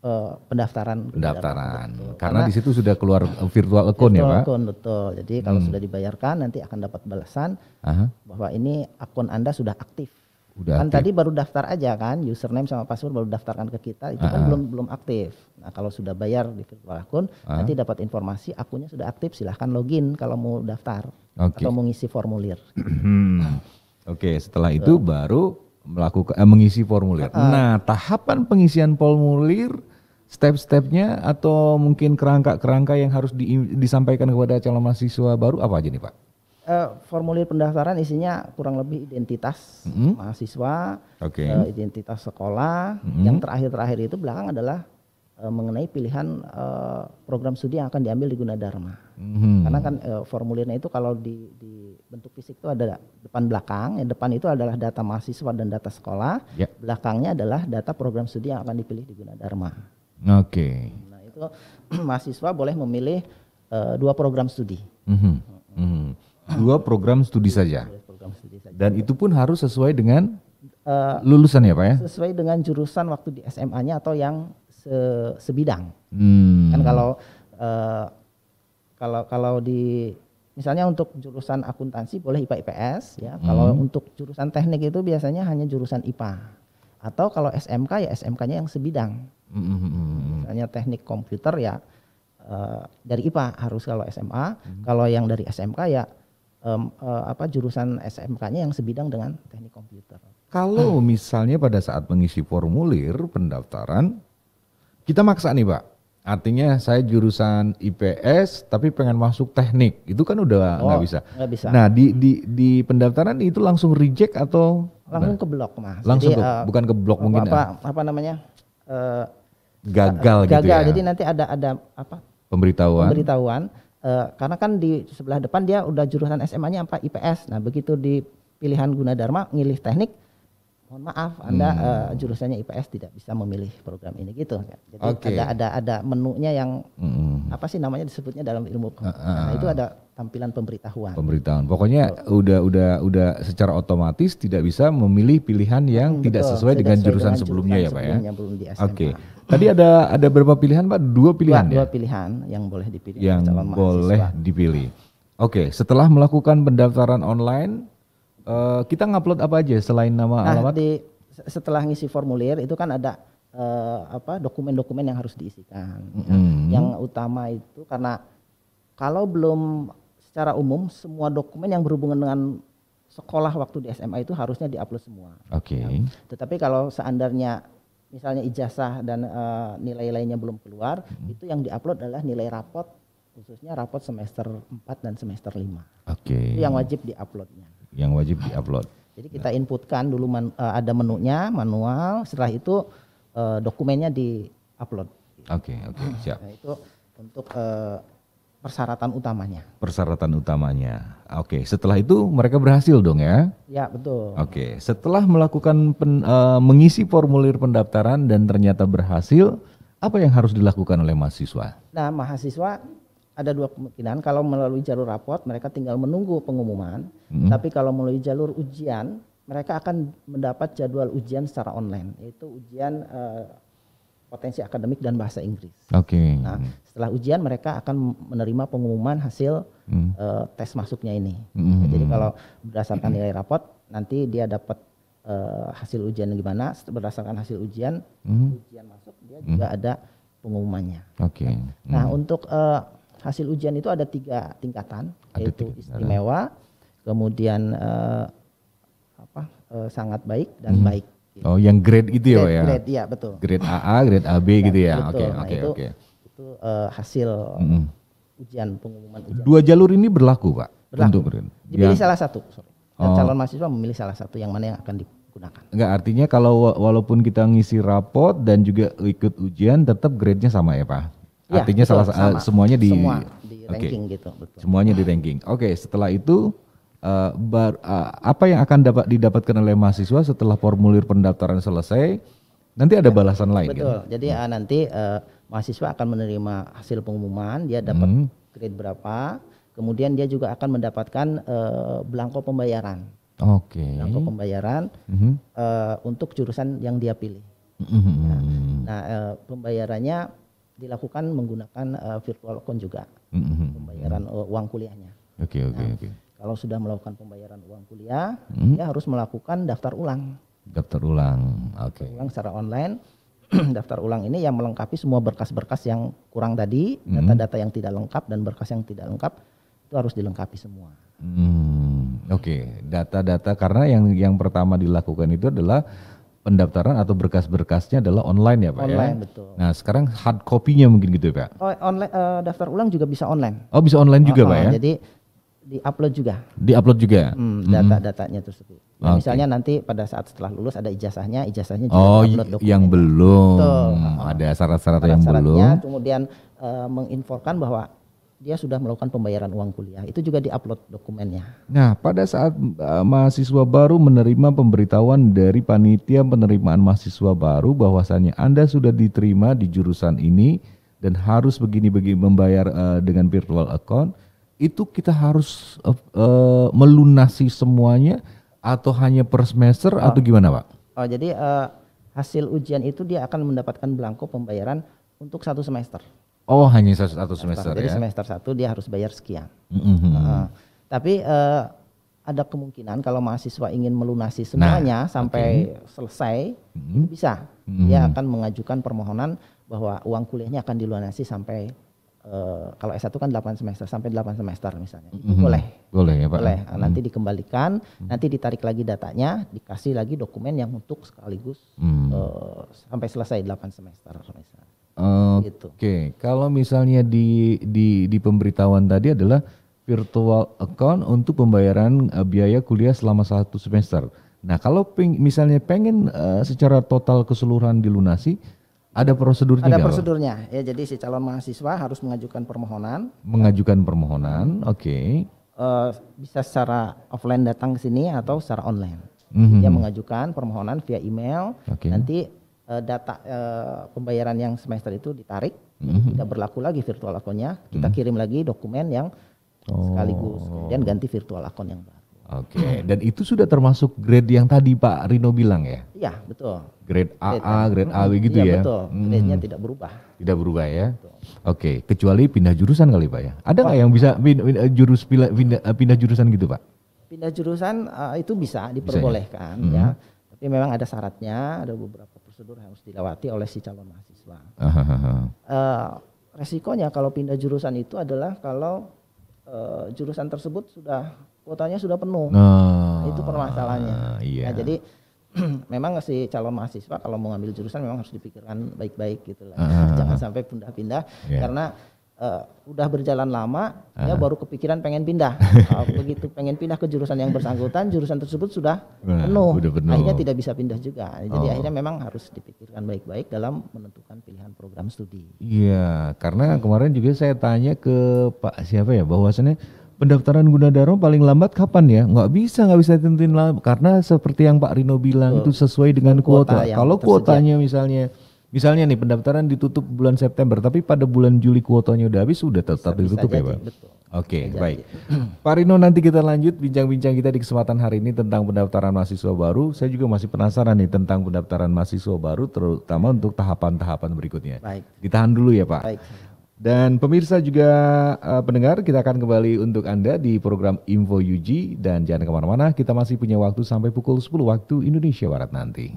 eh, pendaftaran pendaftaran. Karena, Karena di situ sudah keluar eh, virtual account ya, virtual ya, Pak. Account betul. Jadi hmm. kalau sudah dibayarkan nanti akan dapat balasan Aha. bahwa ini akun Anda sudah aktif udah kan aktif. tadi baru daftar aja kan username sama password baru daftarkan ke kita itu uh -huh. kan ah, ah. belum belum aktif nah kalau sudah bayar di virtual akun uh ah. -huh. nanti dapat informasi akunnya sudah aktif silahkan login kalau mau daftar okay. atau mengisi ngisi formulir hmm. oke okay, setelah itu itu baru melakukan eh, mengisi formulir uh -huh. nah tahapan pengisian formulir step-stepnya atau mungkin kerangka-kerangka yang harus di, disampaikan kepada calon mahasiswa baru apa aja nih pak uh, formulir pendaftaran isinya kurang lebih identitas mm -hmm. mahasiswa, okay. uh, eh, identitas sekolah. Mm -hmm. Yang terakhir-terakhir itu belakang adalah uh, mengenai pilihan uh, program studi yang akan diambil di Gunadarma. Mm -hmm. Karena kan uh, formulirnya itu kalau di, di bentuk fisik itu ada depan belakang. Yang depan itu adalah data mahasiswa dan data sekolah. Yep. Ya. Belakangnya adalah data program studi yang akan dipilih di Gunadarma. Oke. Okay. Nah itu mahasiswa boleh memilih uh, dua program studi. Mm -hmm. Mm -hmm dua program studi saja. Dan itu pun harus sesuai dengan eh, lulusan ya Pak ya? Sesuai dengan jurusan waktu di SMA-nya atau yang se sebidang. Hmm. Kan kalau uh, kalau kalau di misalnya untuk jurusan akuntansi boleh IPA IPS ya. Hmm. Kalau untuk jurusan teknik itu biasanya hanya jurusan IPA. Atau kalau SMK ya SMK-nya yang sebidang. Hmm, hmm, hmm, hmm. Misalnya teknik komputer ya uh, dari IPA harus kalau SMA, hmm. kalau yang dari SMK ya um, uh, apa jurusan SMK-nya yang sebidang dengan teknik komputer. Kalau hmm. misalnya pada saat mengisi formulir pendaftaran kita maksa nih, Pak. Artinya saya jurusan IPS tapi pengen masuk teknik. Itu kan udah oh, nggak bisa. Nggak bisa. Nah, di di di pendaftaran itu langsung reject atau langsung nah, ke blok, Mas. Langsung Jadi, ke, uh, bukan ke blok apa, mungkin apa, ya. apa namanya? Uh, eh, gagal, gagal gitu ya. Gagal. Jadi nanti ada ada apa? Pemberitahuan. Pemberitahuan Uh, karena kan di sebelah depan dia udah jurusan SMA-nya apa IPS. Nah, begitu di pilihan guna dharma ngilih teknik, mohon maaf Anda hmm. uh, jurusannya IPS tidak bisa memilih program ini gitu. Jadi okay. ada ada ada menunya yang hmm. apa sih namanya disebutnya dalam ilmu Uh, uh, nah, itu ah. ada tampilan pemberitahuan. Pemberitahuan. Pokoknya udah udah udah secara otomatis tidak bisa memilih pilihan yang hmm, tidak betul, sesuai tidak dengan jurusan, jurusan sebelumnya, sebelumnya ya, Pak ya. Oke. Okay. Tadi ada ada berapa pilihan Pak? Dua pilihan dua, ya? Dua pilihan yang boleh dipilih. Yang boleh mahasiswa. dipilih. Oke, okay, setelah melakukan pendaftaran online, uh, kita ngupload apa aja selain nama nah, alamat? Di, setelah ngisi formulir itu kan ada uh, apa dokumen-dokumen yang harus diisikan. Mm -hmm. Yang utama itu karena kalau belum secara umum semua dokumen yang berhubungan dengan sekolah waktu di SMA itu harusnya diupload semua. Oke. Okay. Ya. Tetapi kalau seandainya misalnya ijazah dan uh, nilai lainnya belum keluar, hmm. itu yang diupload adalah nilai rapot khususnya rapot semester 4 dan semester 5. Oke. Okay. Itu yang wajib diuploadnya. Yang wajib diupload. Jadi kita inputkan dulu man, uh, ada menunya manual, setelah itu uh, dokumennya diupload. Oke, okay, oke, okay, siap. Nah, itu untuk uh, persyaratan utamanya. Persyaratan utamanya. Oke, setelah itu mereka berhasil dong ya? Ya, betul. Oke, setelah melakukan pen, uh, mengisi formulir pendaftaran dan ternyata berhasil, apa yang harus dilakukan oleh mahasiswa? Nah, mahasiswa ada dua kemungkinan. Kalau melalui jalur rapot, mereka tinggal menunggu pengumuman. Hmm. Tapi kalau melalui jalur ujian, mereka akan mendapat jadwal ujian secara online, yaitu ujian uh, potensi akademik dan bahasa Inggris. Oke. Okay. Nah, setelah ujian mereka akan menerima pengumuman hasil hmm. uh, tes masuknya ini. Hmm. Jadi kalau berdasarkan nilai rapot nanti dia dapat uh, hasil ujian gimana, berdasarkan hasil ujian hmm. ujian masuk dia juga hmm. ada pengumumannya. Oke. Okay. Nah, hmm. Nah, untuk uh, hasil ujian itu ada tiga tingkatan, ada yaitu tiga istimewa, kemudian uh, apa? Uh, sangat baik dan hmm. baik. Gitu. Oh, yang grade itu ya, Pak ya? Grade, iya betul. Grade AA, grade AB iya, gitu ya. Oke, oke, nah, oke. Itu uh, hasil mm -hmm. ujian pengumuman ujian. Dua jalur ini berlaku, Pak? Berlaku. Untuk grade. Dipilih ya. salah satu. Sorry. Dan oh. calon mahasiswa memilih salah satu yang mana yang akan digunakan. Enggak, artinya kalau walaupun kita ngisi rapot dan juga ikut ujian tetap grade-nya sama ya, Pak? Iya, artinya betul, salah sama. semuanya di Semua di okay. ranking gitu, betul. Semuanya di ranking. Oke, okay, setelah itu uh, bar, uh, apa yang akan dapat didapatkan oleh mahasiswa setelah formulir pendaftaran selesai nanti ada ya, balasan lain betul kan? jadi hmm. nanti uh, mahasiswa akan menerima hasil pengumuman dia dapat hmm. grade berapa kemudian dia juga akan mendapatkan uh, belangko pembayaran oke okay. belangko pembayaran hmm. uh, untuk jurusan yang dia pilih ya. hmm. nah, nah uh, pembayarannya dilakukan menggunakan uh, virtual account juga hmm. pembayaran uh, uang kuliahnya oke okay, oke okay, nah, oke okay kalau sudah melakukan pembayaran uang kuliah, hmm. dia harus melakukan daftar ulang. Daftar ulang, oke. Okay. Ulang secara online. daftar ulang ini yang melengkapi semua berkas-berkas yang kurang tadi, hmm. data-data hmm. yang tidak lengkap dan berkas yang tidak lengkap itu harus dilengkapi semua. Hmm, oke. Okay. Data-data karena yang yang pertama dilakukan itu adalah pendaftaran atau berkas-berkasnya adalah online ya pak online, ya. Online betul. Nah sekarang hard copy-nya mungkin gitu ya pak. Oh, online uh, daftar ulang juga bisa online. Oh bisa online juga oh, pak oh, ya. Jadi di-upload juga. Di-upload juga. Hmm, hmm. data-datanya tersebut. Nah, okay. misalnya nanti pada saat setelah lulus ada ijazahnya, ijazahnya juga oh, upload dokumen. yang belum. Betul. Hmm, ada syarat-syarat yang belum. kemudian uh, eh, menginformkan bahwa dia sudah melakukan pembayaran uang kuliah. Itu juga di upload dokumennya. Nah, pada saat uh, mahasiswa baru menerima pemberitahuan dari panitia penerimaan mahasiswa baru bahwasannya Anda sudah diterima di jurusan ini dan harus begini-begini membayar uh, dengan virtual account itu kita harus uh, uh, melunasi semuanya atau hanya per semester oh. atau gimana pak? Oh jadi uh, hasil ujian itu dia akan mendapatkan belangko pembayaran untuk satu semester. Oh hanya satu, semester, semester jadi ya? Jadi semester satu dia harus bayar sekian. Mm-hmm. Uh, tapi uh, ada kemungkinan kalau mahasiswa ingin melunasi semuanya nah, sampai okay. selesai mm-hmm. bisa. Mm-hmm. Dia akan mengajukan permohonan bahwa uang kuliahnya akan dilunasi sampai Eh, kalau S1 kan 8 semester sampai 8 semester misalnya. Mm -hmm. Boleh. Boleh ya, Pak. Boleh. mm nanti mm-hmm. dikembalikan, mm-hmm. nanti ditarik lagi datanya, dikasih lagi dokumen yang untuk sekaligus mm uh, sampai selesai 8 semester misalnya. Gitu. Oke. Okay. Kalau misalnya di di di pemberitahuan tadi adalah virtual account untuk pembayaran eh, biaya kuliah selama satu semester. Nah, kalau ping, misalnya pengen uh, secara total keseluruhan dilunasi ada prosedurnya. Ada prosedurnya. Apa? Ya jadi si calon mahasiswa harus mengajukan permohonan. Mengajukan permohonan, oke. Okay. Uh, eh, bisa secara offline datang ke sini atau secara online. Mm-hmm. Dia mengajukan permohonan via email. Okay. Nanti uh, data uh, pembayaran yang semester itu ditarik, mm-hmm. tidak berlaku lagi virtual akunnya. Kita mm-hmm. kirim lagi dokumen yang oh. sekaligus, kemudian ganti virtual akun yang baru. Oke, okay. dan itu sudah termasuk grade yang tadi Pak Rino bilang ya? Iya, betul. Grade AA, grade AW gitu iya, ya? Iya betul, grade-nya tidak berubah. Tidak berubah ya? Oke, Oke, kecuali pindah jurusan kali Pak ya? Ada nggak yang bisa pindah, pindah, eh, jurus, pindah, pindah jurusan gitu Pak? Pindah jurusan uh, itu bisa, diperbolehkan bisa, ya? Mm-hmm. ya. Tapi memang ada syaratnya, ada beberapa prosedur yang harus dilewati oleh si calon mahasiswa. Uh, resikonya kalau pindah jurusan itu adalah kalau uh, jurusan tersebut sudah kuotanya sudah penuh. Nah, nah itu permasalahannya. Iya. Nah, jadi memang si calon mahasiswa kalau mau ngambil jurusan memang harus dipikirkan baik-baik gitu lah. Uh, Jangan ah. sampai pindah-pindah yeah. karena uh, udah berjalan lama uh. dia ya baru kepikiran pengen pindah. uh, begitu pengen pindah ke jurusan yang bersangkutan, jurusan tersebut sudah uh, penuh. Udah penuh. Akhirnya tidak bisa pindah juga. Jadi oh. akhirnya memang harus dipikirkan baik-baik dalam menentukan pilihan program studi. Iya, yeah, karena kemarin juga saya tanya ke Pak siapa ya bahwasannya pendaftaran Gunadarma paling lambat kapan ya? Nggak bisa, nggak bisa tentuin lah. karena seperti yang Pak Rino bilang itu sesuai dengan kuota. kuota. Kalau kuotanya misalnya misalnya nih pendaftaran ditutup bulan September tapi pada bulan Juli kuotanya udah habis sudah tetap ya, bisa, ditutup bisa ya, Pak. Oke, okay, baik. Pak Rino nanti kita lanjut bincang-bincang kita di kesempatan hari ini tentang pendaftaran mahasiswa baru. Saya juga masih penasaran nih tentang pendaftaran mahasiswa baru terutama untuk tahapan-tahapan berikutnya. Baik. Ditahan dulu ya, Pak. Baik. Dan pemirsa juga uh, pendengar, kita akan kembali untuk Anda di program Info UG. Dan jangan kemana-mana, kita masih punya waktu sampai pukul 10 waktu Indonesia Barat nanti.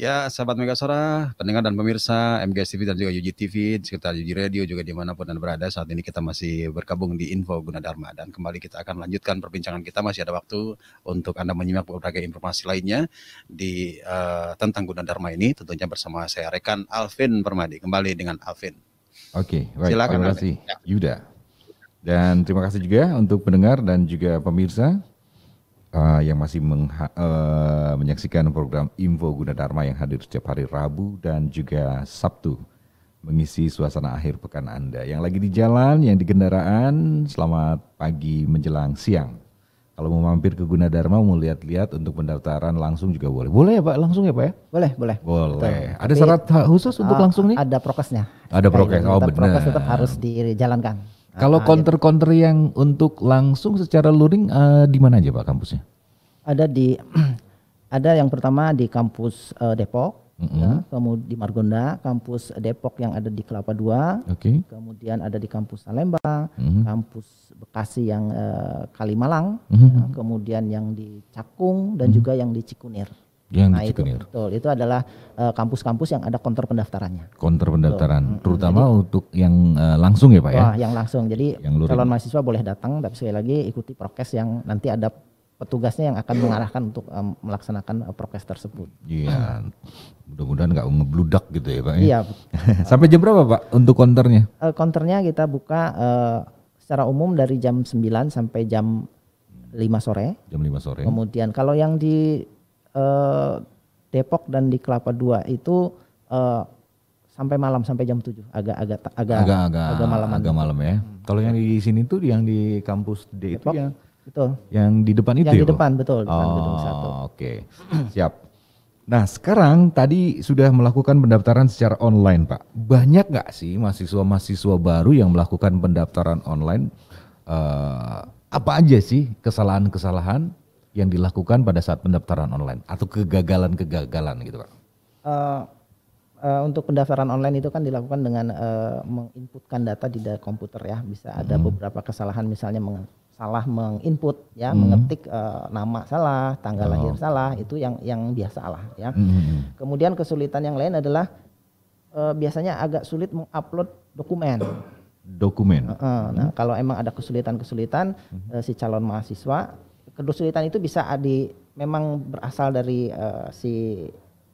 Ya, sahabat Megasora, pendengar dan pemirsa MGS TV dan juga UG TV, sekitar UG Radio juga dimanapun dan berada, saat ini kita masih berkabung di Info Gunadarma dan kembali kita akan lanjutkan perbincangan kita masih ada waktu untuk Anda menyimak berbagai informasi lainnya di uh, tentang Gunadarma ini tentunya bersama saya rekan Alvin Permadi kembali dengan Alvin. Oke, okay, silakan. Terima kasih Yuda. Dan terima kasih juga untuk pendengar dan juga pemirsa uh, yang masih uh, menyaksikan program Info Gunadarma yang hadir setiap hari Rabu dan juga Sabtu mengisi suasana akhir pekan Anda. Yang lagi di jalan, yang di kendaraan, selamat pagi menjelang siang. Kalau mau mampir ke Gunadarma mau lihat-lihat untuk pendaftaran langsung juga boleh. Boleh ya Pak, langsung ya Pak ya? Boleh, boleh. Boleh. Betul. Ada Tapi, syarat khusus untuk uh, langsung nih? Ada prokesnya. Ada prokes, oh benar. Prokes tetap harus dijalankan. Kalau konter-konter ah, iya. yang untuk langsung secara luring uh, di mana aja Pak kampusnya? Ada di ada yang pertama di kampus uh, Depok, mm -hmm. ya, kemudian di Margonda, kampus Depok yang ada di Kelapa II, okay. kemudian ada di kampus Salemba, mm -hmm. kampus Bekasi yang uh, Kalimalang, mm -hmm. ya, kemudian yang di Cakung dan mm -hmm. juga yang di Cikunir yang nah, di Itu, gitu. betul, itu adalah eh, kampus-kampus uh, yang ada konter pendaftarannya. Konter pendaftaran, betul. terutama jadi, untuk yang uh, langsung ya Pak ya? yang langsung, jadi yang calon mahasiswa boleh datang, tapi sekali lagi ikuti prokes yang nanti ada petugasnya yang akan mengarahkan untuk um, melaksanakan uh, prokes tersebut. Iya, mudah-mudahan nggak ngebludak gitu ya Pak ya? Iya. Sampai jam berapa Pak untuk konternya? Uh, konternya kita buka uh, secara umum dari jam 9 sampai jam 5 sore. Jam 5 sore. Kemudian kalau yang di uh, Depok dan di Kelapa Dua itu uh, sampai malam sampai jam 7 agak agak agak agak agak, agak malam agak malam ya. Hmm. Kalau yang di sini tuh yang di kampus D Depok, itu yang betul. Yang di depan itu yang ya. di depan betul, depan oh, satu. Oke. Okay. Siap. Nah, sekarang tadi sudah melakukan pendaftaran secara online, Pak. Banyak nggak sih mahasiswa-mahasiswa baru yang melakukan pendaftaran online? Uh, apa aja sih kesalahan-kesalahan yang dilakukan pada saat pendaftaran online atau kegagalan-kegagalan gitu Pak? Uh, uh, untuk pendaftaran online itu kan dilakukan dengan uh, menginputkan data di komputer ya. Bisa ada hmm. beberapa kesalahan misalnya meng salah menginput ya, hmm. mengetik uh, nama salah, tanggal oh. lahir salah, itu yang yang biasa lah ya. Hmm. hmm, hmm. Kemudian kesulitan yang lain adalah uh, biasanya agak sulit mengupload dokumen. Dokumen. Uh, uh, nah, kalau emang ada kesulitan-kesulitan hmm. si calon mahasiswa kesulitan itu bisa di memang berasal dari uh, si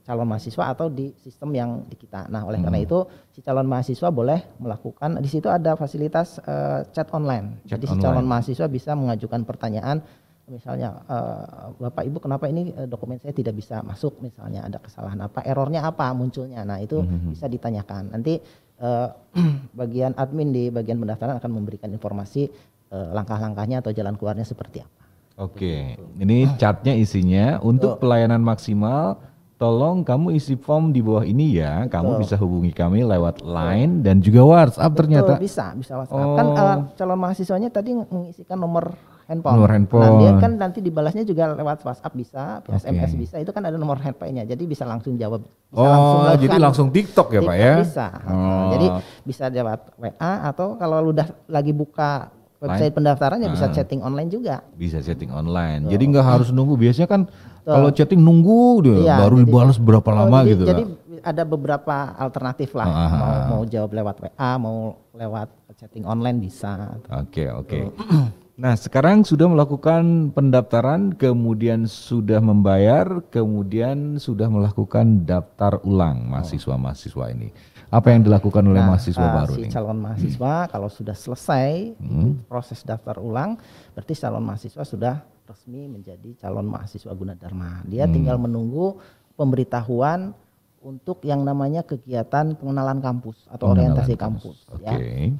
calon mahasiswa atau di sistem yang di kita. Nah, oleh hmm. karena itu si calon mahasiswa boleh melakukan di situ ada fasilitas uh, chat online. Chat Jadi online. si calon mahasiswa bisa mengajukan pertanyaan misalnya uh, Bapak Ibu kenapa ini dokumen saya tidak bisa masuk misalnya ada kesalahan apa, errornya apa munculnya. Nah, itu hmm. hmm, hmm. bisa ditanyakan. Nanti uh, bagian admin di bagian pendaftaran akan memberikan informasi uh, langkah-langkahnya atau jalan keluarnya seperti apa. Oke, okay. ini catnya isinya untuk pelayanan maksimal. Tolong kamu isi form di bawah ini ya. Kamu Betul. bisa hubungi kami lewat Line dan juga WhatsApp Betul, ternyata. Bisa, bisa WhatsApp. Kan, oh. Kan uh, calon mahasiswanya tadi mengisikan nomor handphone. Nomor handphone. Nah, dia kan nanti dibalasnya juga lewat WhatsApp bisa, okay. SMS bisa. Itu kan ada nomor handphonenya. Jadi bisa langsung jawab. Bisa oh, langsung lakukan. jadi langsung TikTok ya, TikTok Pak ya? Bisa. Nah, oh. Jadi bisa jawab WA atau kalau udah lagi buka website pendaftarannya ya bisa ah. chatting online juga. Bisa chatting online. Tuh. Jadi nggak harus nunggu. Biasanya kan kalau chatting nunggu dia iya, baru jadi, dibalas berapa oh, lama jadi, gitu. Jadi ada beberapa alternatif lah. Ah, ah, mau, mau jawab lewat WA, mau lewat chatting online bisa. Oke okay, oke. Okay. Nah sekarang sudah melakukan pendaftaran, kemudian sudah membayar, kemudian sudah melakukan daftar ulang mahasiswa-mahasiswa ini apa yang dilakukan oleh nah, mahasiswa uh, baru si ini? calon hmm. mahasiswa hmm. kalau sudah selesai hmm. proses daftar ulang berarti calon mahasiswa sudah resmi menjadi calon mahasiswa Gunadarma. Dia hmm. tinggal menunggu pemberitahuan untuk yang namanya kegiatan pengenalan kampus atau pengenalan orientasi kampus, kampus okay. ya.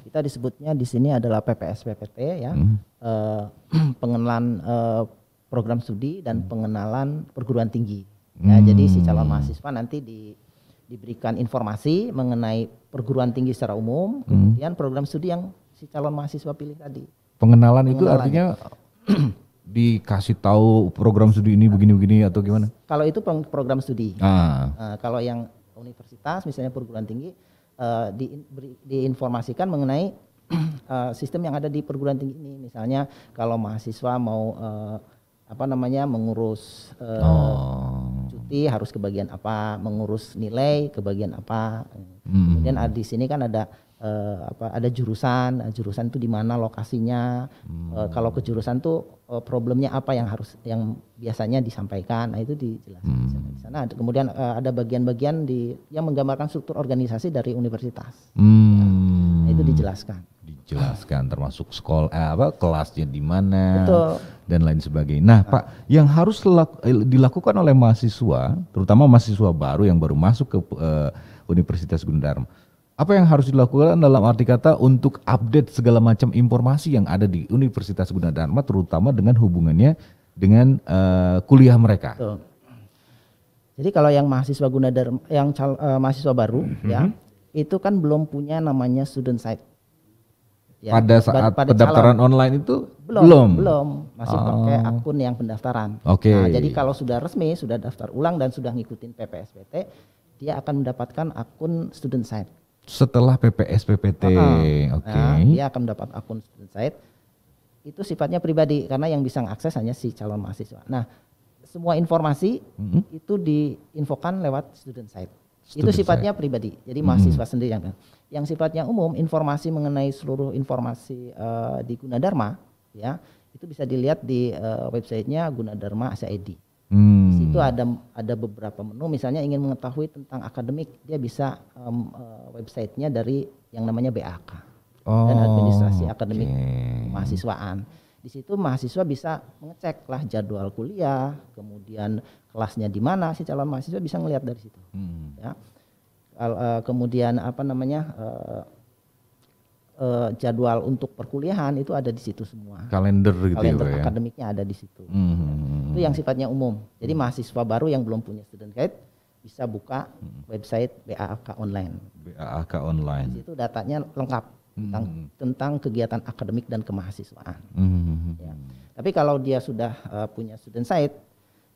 Kita disebutnya di sini adalah PPS PPT ya. Hmm. Uh, pengenalan uh, program studi dan hmm. pengenalan perguruan tinggi. Ya, hmm. jadi si calon mahasiswa nanti di diberikan informasi mengenai perguruan tinggi secara umum, hmm. kemudian program studi yang si calon mahasiswa pilih tadi. Pengenalan, itu artinya dikasih tahu program studi ini begini-begini atau gimana? Kalau itu program studi. Ah. Uh, kalau yang universitas misalnya perguruan tinggi uh, di, beri, diinformasikan mengenai uh, sistem yang ada di perguruan tinggi ini. Misalnya kalau mahasiswa mau uh, apa namanya mengurus uh, oh bakti harus ke bagian apa, mengurus nilai ke bagian apa. Hmm. Kemudian di sini kan ada uh, apa ada jurusan nah, jurusan itu di mana lokasinya eh, hmm. uh, kalau ke jurusan tuh uh, problemnya apa yang harus yang biasanya disampaikan nah itu dijelaskan hmm. di sana, di hmm. sana. kemudian uh, ada bagian-bagian di yang menggambarkan struktur organisasi dari universitas hmm. nah, itu dijelaskan dijelaskan termasuk sekolah eh, apa kelasnya di mana dan lain sebagainya. Nah, Pak, yang harus eh, dilakukan oleh mahasiswa, terutama mahasiswa baru yang baru masuk ke uh, Universitas Gunadarma, apa yang harus dilakukan dalam arti kata untuk update segala macam informasi yang ada di Universitas Gunadarma terutama dengan hubungannya dengan uh, kuliah mereka. Jadi kalau yang mahasiswa Gunadarma yang uh, mahasiswa baru mm -hmm. ya, mhm. itu kan belum punya namanya student site ya, pada saat pada pendaftaran calon. online itu belum belum, belum. masih oh. pakai akun yang pendaftaran. Oke. Okay. Nah, jadi kalau sudah resmi, sudah daftar ulang dan sudah ngikutin PPSPT, dia akan mendapatkan akun student site. Setelah PPSPT, Uh -huh. Oke. Okay. Nah, dia akan mendapat akun student site. Itu sifatnya pribadi karena yang bisa mengakses hanya si calon mahasiswa. Nah, semua informasi mm -hmm. itu diinfokan lewat student site. Student itu sifatnya site. pribadi. Jadi hmm. mahasiswa mm -hmm. sendiri yang yang sifatnya umum informasi mengenai seluruh informasi uh, di Gunadarma ya itu bisa dilihat di uh, websitenya Gunadarma Asia.id. Hmm. Di situ ada ada beberapa menu misalnya ingin mengetahui tentang akademik dia bisa um, uh, websitenya dari yang namanya BAK oh, dan administrasi akademik okay. mahasiswaan. Di situ mahasiswa bisa mengecek lah jadwal kuliah, kemudian kelasnya di mana si calon mahasiswa bisa melihat dari situ. Hmm. Ya Eh, kemudian apa namanya eh, eh, jadwal untuk perkuliahan itu ada di situ semua. Kalender gitu ya, Kalender ya. akademiknya ada di situ. Hmm. hmm, hmm, hmm. Itu yang sifatnya umum. Jadi mahasiswa baru yang belum punya student guide bisa buka website BAK online. BAK online. itu datanya lengkap tentang hmm. tentang kegiatan akademik dan kemahasiswaan. Hmm. Ya. Tapi kalau dia sudah punya student site,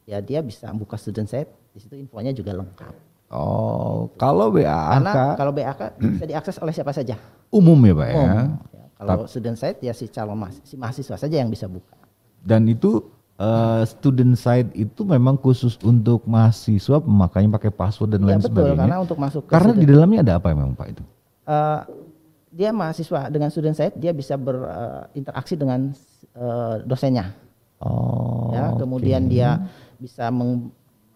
ya dia bisa buka student site. Di situ infonya juga lengkap. Oh, kalau BAK Karena kalau BAK bisa diakses oleh siapa saja. Umum ya, Pak ya? umum. ya. ya kalau student site ya si calon mahasiswa, si mahasiswa saja yang bisa buka. Dan itu uh, student site itu memang khusus untuk mahasiswa makanya pakai password dan ya, lain betul, sebagainya. karena untuk masuk ke Karena di dalamnya ada apa memang Pak itu? Uh, dia mahasiswa dengan student site dia bisa berinteraksi eh, uh, dengan uh, dosennya. Oh. Ya, kemudian okay. dia bisa meng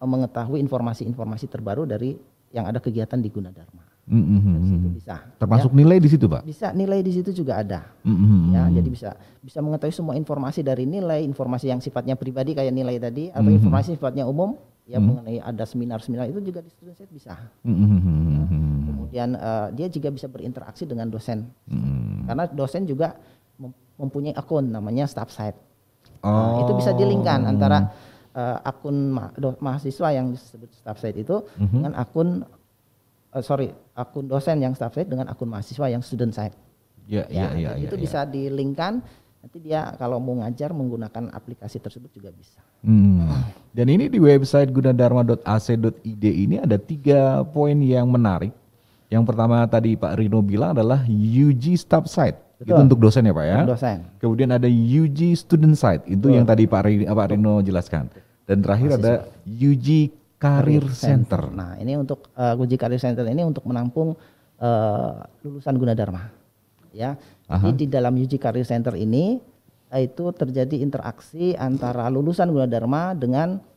mengetahui informasi-informasi terbaru dari yang ada kegiatan di Gunadarma. Mm-hmm, mm-hmm. bisa. Termasuk ya. nilai di situ, Pak? Bisa, nilai di situ juga ada. Mm-hmm, mm-hmm. Ya, jadi bisa bisa mengetahui semua informasi dari nilai, informasi yang sifatnya pribadi kayak nilai tadi atau mm-hmm. informasi sifatnya umum ya mm-hmm. mengenai ada seminar-seminar itu juga di student set bisa. Mm-hmm. mm-hmm ya. Kemudian uh, dia juga bisa berinteraksi dengan dosen. Mm-hmm. Karena dosen juga mempunyai akun namanya staff site. Oh. Nah, itu bisa dilingkan oh. antara uh, akun ma mahasiswa yang disebut staff site itu mm-hmm. dengan akun uh, sorry akun dosen yang staff site dengan akun mahasiswa yang student site. Yeah, ya, ya, itu ya. bisa dilingkan nanti dia kalau mau ngajar menggunakan aplikasi tersebut juga bisa. Hmm. Dan ini di website gunadarma.ac.id ini ada tiga poin yang menarik. Yang pertama tadi Pak Rino bilang adalah UG staff site. Betul. Itu untuk dosen ya Pak ya. Dosen. Kemudian ada UG student site itu Betul. yang tadi Pak Rino, Pak Rino jelaskan. Betul. Dan terakhir Masih ada Yuji Career Center. Center. Nah, ini untuk uh, eh, Uji Career Center ini untuk menampung uh, lulusan Gunadarma. Ya. Jadi di dalam Uji Career Center ini eh, itu terjadi interaksi antara lulusan Gunadarma dengan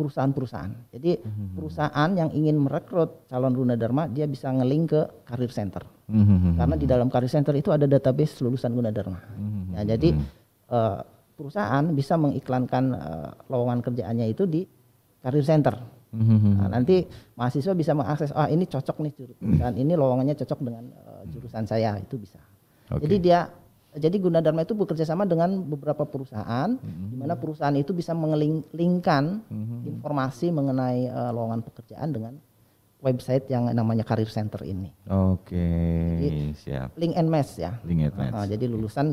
perusahaan-perusahaan. Jadi mm-hmm. perusahaan yang ingin merekrut calon Gunadarma dia bisa ngeling ke Career Center. Mm-hmm. Karena di dalam Karir Center itu ada database lulusan Gunadarma. Mm-hmm. Ya, jadi uh, perusahaan bisa mengiklankan uh, lowongan kerjaannya itu di career center. Mm-hmm. Nah, nanti mahasiswa bisa mengakses ah oh, ini cocok nih jurusan mm. ini lowongannya cocok dengan uh, jurusan saya itu bisa. Okay. Jadi dia jadi dharma itu bekerja sama dengan beberapa perusahaan, mm-hmm. di mana perusahaan itu bisa mengelingkan mm-hmm. informasi mengenai uh, lowongan pekerjaan dengan website yang namanya Career Center ini. Oke, okay, Link and match ya. Link and ah, match. Uh, jadi lulusan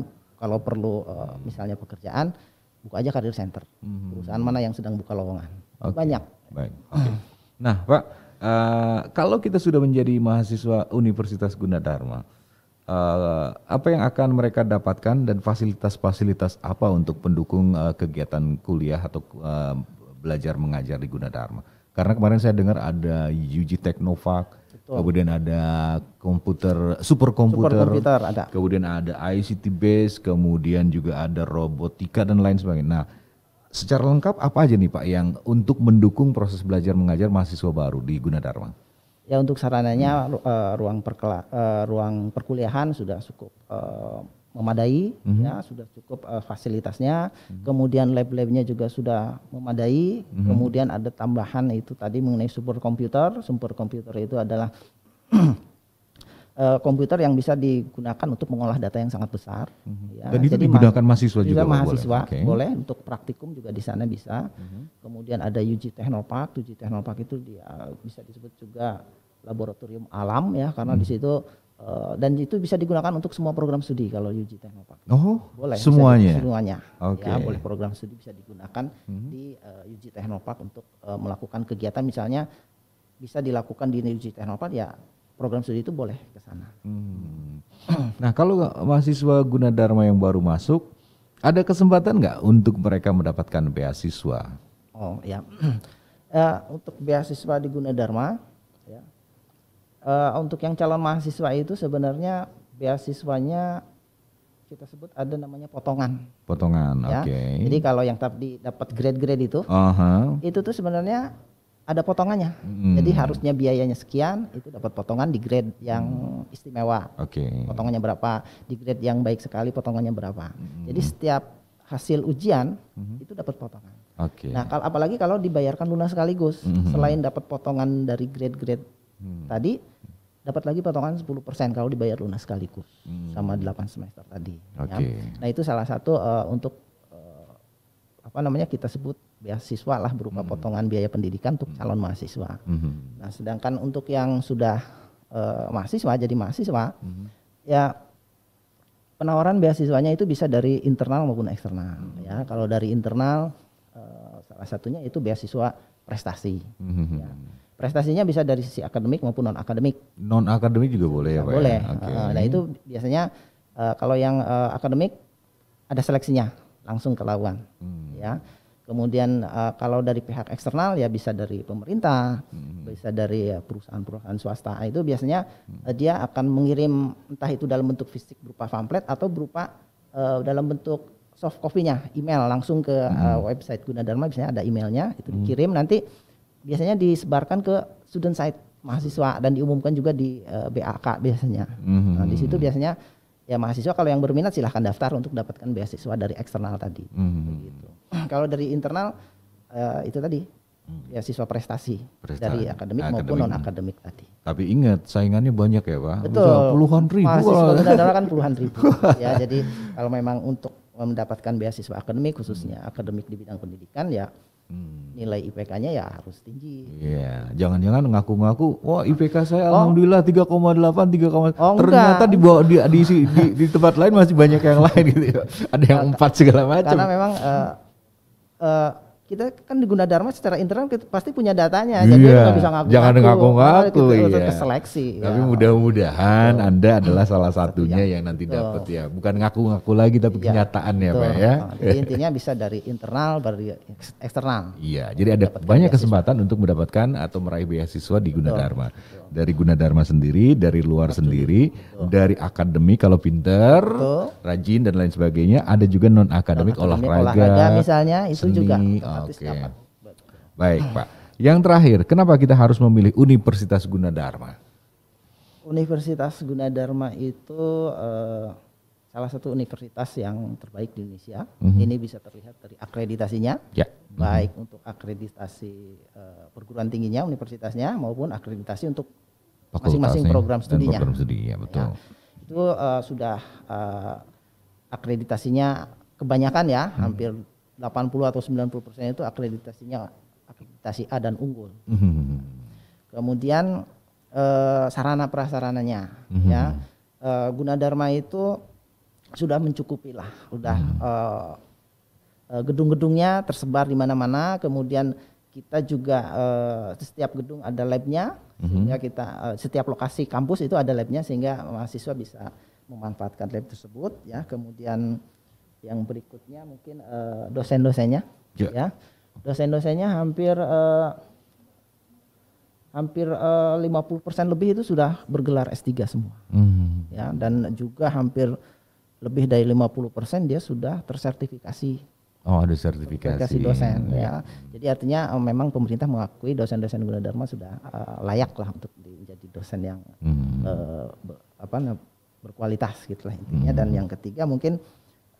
kalau perlu uh, misalnya pekerjaan buka aja karir center hmm. perusahaan mana yang sedang buka lowongan okay. banyak baik okay. nah pak uh, kalau kita sudah menjadi mahasiswa Universitas Gunadarma uh, apa yang akan mereka dapatkan dan fasilitas-fasilitas apa untuk pendukung uh, kegiatan kuliah atau uh, belajar mengajar di Gunadarma karena kemarin saya dengar ada UG Teknovac Betul. Kemudian ada komputer, super komputer, super komputer ada. kemudian ada ICT base, kemudian juga ada robotika dan lain sebagainya. Nah, secara lengkap apa aja nih Pak yang untuk mendukung proses belajar mengajar mahasiswa baru di Gunadarma? Ya untuk sarananya hmm. ruang perkela, eh, ruang perkuliahan sudah cukup eh, memadai mm -hmm. ya sudah cukup uh, fasilitasnya mm -hmm. kemudian lab-labnya juga sudah memadai mm -hmm. kemudian ada tambahan itu tadi mengenai super komputer. Super komputer itu adalah eh, komputer yang bisa digunakan untuk mengolah data yang sangat besar. Mhm. Ya. Dan itu Jadi digunakan ma- mahasiswa juga, juga mahasiswa boleh. Okay. boleh untuk praktikum juga di sana bisa. Mm-hmm. Kemudian ada UG Technopark, UG Technopark itu dia eh, bisa disebut juga laboratorium alam ya karena mm-hmm. di mhm. situ Eh, dan itu bisa digunakan untuk semua program studi kalau uji Teknopark. Oh, boleh. Semuanya. Semuanya. Oke. Okay. Ya, boleh program studi bisa digunakan hmm. di uh, Yuji Teknopark untuk uh, melakukan kegiatan misalnya bisa dilakukan di uji Teknopark ya program studi itu boleh ke sana. Hmm. Nah, kalau mahasiswa Gunadarma yang baru masuk ada kesempatan nggak untuk mereka mendapatkan beasiswa? Oh, ya. uh, untuk beasiswa di Gunadarma uh, untuk yang calon mahasiswa itu sebenarnya beasiswanya kita sebut ada namanya potongan. Potongan, ya. oke. Okay. Jadi kalau yang tadi dapat grade-grade itu, uh-huh. itu tuh sebenarnya ada potongannya. Hmm. Jadi harusnya biayanya sekian, itu dapat potongan di grade yang istimewa. Oke. Okay. Potongannya berapa? Di grade yang baik sekali potongannya berapa? Hmm. Jadi setiap hasil ujian hmm. itu dapat potongan. Oke. Okay. Nah, kalau apalagi kalau dibayarkan lunas sekaligus, hmm. selain dapat potongan dari grade-grade hmm. tadi dapat lagi potongan 10% kalau dibayar lunas sekaligus hmm. sama 8 semester tadi. Okay. Ya. Nah, itu salah satu uh, untuk uh, apa namanya kita sebut beasiswa lah berupa hmm. potongan biaya pendidikan untuk hmm. calon mahasiswa. Hmm. Nah, sedangkan untuk yang sudah uh, mahasiswa jadi mahasiswa hmm. ya penawaran beasiswanya itu bisa dari internal maupun eksternal hmm. ya. Kalau dari internal uh, salah satunya itu beasiswa prestasi. Hmm. Ya Prestasinya bisa dari sisi akademik maupun non akademik. Non akademik juga boleh ya, Pak. Ya? Boleh. Ya? Okay. nah itu biasanya uh, kalau yang uh, akademik ada seleksinya langsung ke lawan, hmm. ya. Kemudian uh, kalau dari pihak eksternal ya bisa dari pemerintah, hmm. bisa dari perusahaan-perusahaan swasta. Nah, itu biasanya hmm. uh, dia akan mengirim entah itu dalam bentuk fisik berupa pamflet atau berupa uh, dalam bentuk soft copy-nya, email langsung ke hmm. uh, website Gunadarma biasanya ada emailnya, itu hmm. dikirim nanti biasanya disebarkan ke student site mahasiswa dan diumumkan juga di uh, eh, BAK biasanya. Mm-hmm. Nah, di situ biasanya ya mahasiswa kalau yang berminat silahkan daftar untuk dapatkan beasiswa dari eksternal tadi. Mm-hmm. Gitu. Kalau dari internal uh, itu tadi mhm. beasiswa prestasi, prestasi dari akademik, akademik maupun non akademik tadi. Tapi ingat saingannya banyak ya pak. Betul. Bisa puluhan ribu. Mahasiswa adalah kan puluhan ribu. ya jadi kalau memang untuk mendapatkan beasiswa akademik khususnya akademik di bidang pendidikan ya nilai IPK-nya ya harus tinggi. Iya, yeah. jangan-jangan ngaku-ngaku, wah IPK saya oh. alhamdulillah 3,8, 3, oh, ternyata di bawah di di, di di di tempat lain masih banyak yang lain gitu ya. Ada yang empat segala macam. Karena memang uh, uh, kita kan di Gunadarma secara internal kita pasti punya datanya, iya, jadi nggak bisa ngaku. Jangan ngaku-ngaku, iya. keseleksi. Ya. Tapi ya. mudah-mudahan oh. Anda adalah salah satunya iya. yang nanti dapat ya, bukan ngaku-ngaku lagi tapi iya, kenyataan ya Pak ya. Nah, jadi intinya bisa dari internal, dari eksternal. Iya, jadi ada banyak kesempatan untuk mendapatkan atau meraih beasiswa di Gunadarma dari Gunadarma sendiri, dari luar Betul. sendiri, Betul. dari akademik kalau pinter, Betul. rajin dan lain sebagainya. Ada juga non akademik olahraga, olahraga misalnya itu seni. juga. Ah, oke. Okay. Baik Pak. Yang terakhir, kenapa kita harus memilih Universitas Gunadarma? Universitas Gunadarma itu uh, salah satu universitas yang terbaik di Indonesia. Mm -hmm. Ini bisa terlihat dari akreditasinya, yeah. baik mm -hmm. untuk akreditasi uh, perguruan tingginya, universitasnya, maupun akreditasi untuk masing-masing program studinya. program studi, iya, ya betul. Ya, itu uh, sudah uh, akreditasinya kebanyakan ya, hmm. hampir 80 atau 90 persen itu akreditasinya akreditasi A dan unggul. Hmm. Kemudian uh, sarana prasarananya, hmm. ya uh, Gunadarma itu sudah mencukupi lah, sudah hmm. uh, gedung-gedungnya tersebar di mana-mana. Kemudian kita juga uh, setiap gedung ada labnya sehingga kita eh, setiap lokasi kampus itu ada labnya sehingga mahasiswa bisa memanfaatkan lab tersebut ya kemudian yang berikutnya mungkin eh, dosen-dosennya yeah. ya dosen-dosennya hampir uh, hampir uh, 50% lebih itu sudah bergelar S3 semua mm. ya dan juga hampir lebih dari 50% dia sudah tersertifikasi Oh, ada sertifikasi. Sertifikasi dosen ya. ya. Jadi artinya um, memang pemerintah mengakui dosen-dosen Gunadarma sudah uh, eh, layak lah untuk menjadi dosen yang hmm. uh, apa berkualitas gitulah intinya hmm. dan yang ketiga mungkin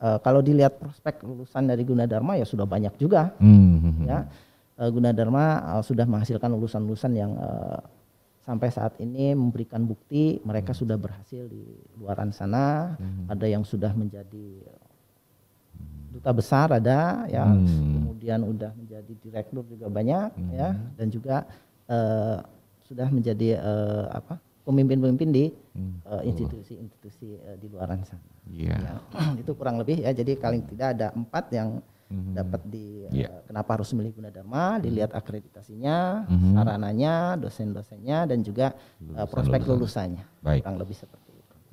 uh, kalau dilihat prospek lulusan dari Gunadarma ya sudah banyak juga. Hmm. Ya. Uh, Gunadarma uh, sudah menghasilkan lulusan-lulusan yang uh, sampai saat ini memberikan bukti mereka hmm. sudah berhasil di luaran sana, hmm. ada yang sudah menjadi duta besar ada ya hmm. kemudian udah menjadi direktur juga banyak hmm. ya dan juga uh, sudah menjadi uh, apa pemimpin-pemimpin di hmm. Eh, institusi-institusi hmm. uh, uh, di luar sana yeah. ya. itu kurang lebih ya jadi paling hmm. tidak ada empat yang hmm. dapat di yeah. Iya. kenapa harus milih Gunadarma dilihat akreditasinya hmm. sarananya dosen-dosennya dan juga uh, prospek lulusan. lulusannya baik kurang lebih seperti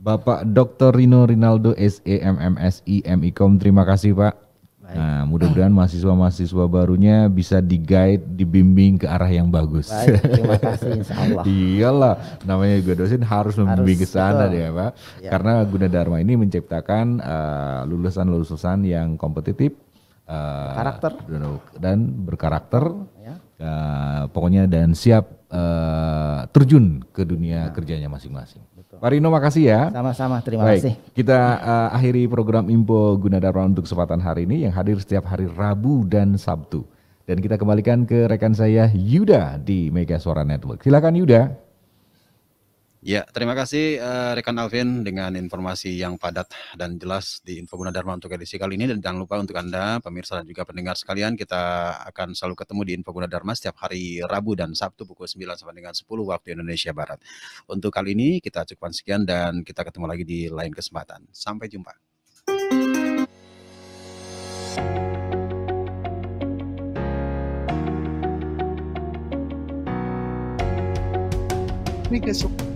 Bapak Dr. Rino Rinaldo SEMMSI MIKOM. Terima kasih, Pak. Baik. Nah, mudah-mudahan mahasiswa-mahasiswa barunya bisa di-guide, dibimbing ke arah yang bagus. Baik, terima kasih insya Allah. Iyalah, namanya juga dosen harus membimbing ke sana ya, Pak. Ya. Karena Dharma ini menciptakan uh, lulusan-lulusan yang kompetitif, uh, eh, karakter dan berkarakter uh, pokoknya dan siap uh, terjun ke dunia nah. kerjanya masing-masing. Pak Rino makasih ya. Sama-sama, terima Baik, kasih. Kita uh, akhiri program Info Gunadarma untuk kesempatan hari ini yang hadir setiap hari Rabu dan Sabtu. Dan kita kembalikan ke rekan saya Yuda di Mega Suara Network. Silakan Yuda. Ya, terima kasih uh, rekan Alvin dengan informasi yang padat dan jelas di Info Dharma untuk edisi kali ini dan jangan lupa untuk Anda pemirsa dan juga pendengar sekalian kita akan selalu ketemu di Info Dharma setiap hari Rabu dan Sabtu pukul 9 sampai dengan 10 waktu Indonesia Barat. Untuk kali ini kita cukup sekian dan kita ketemu lagi di lain kesempatan. Sampai jumpa. Terima kasih.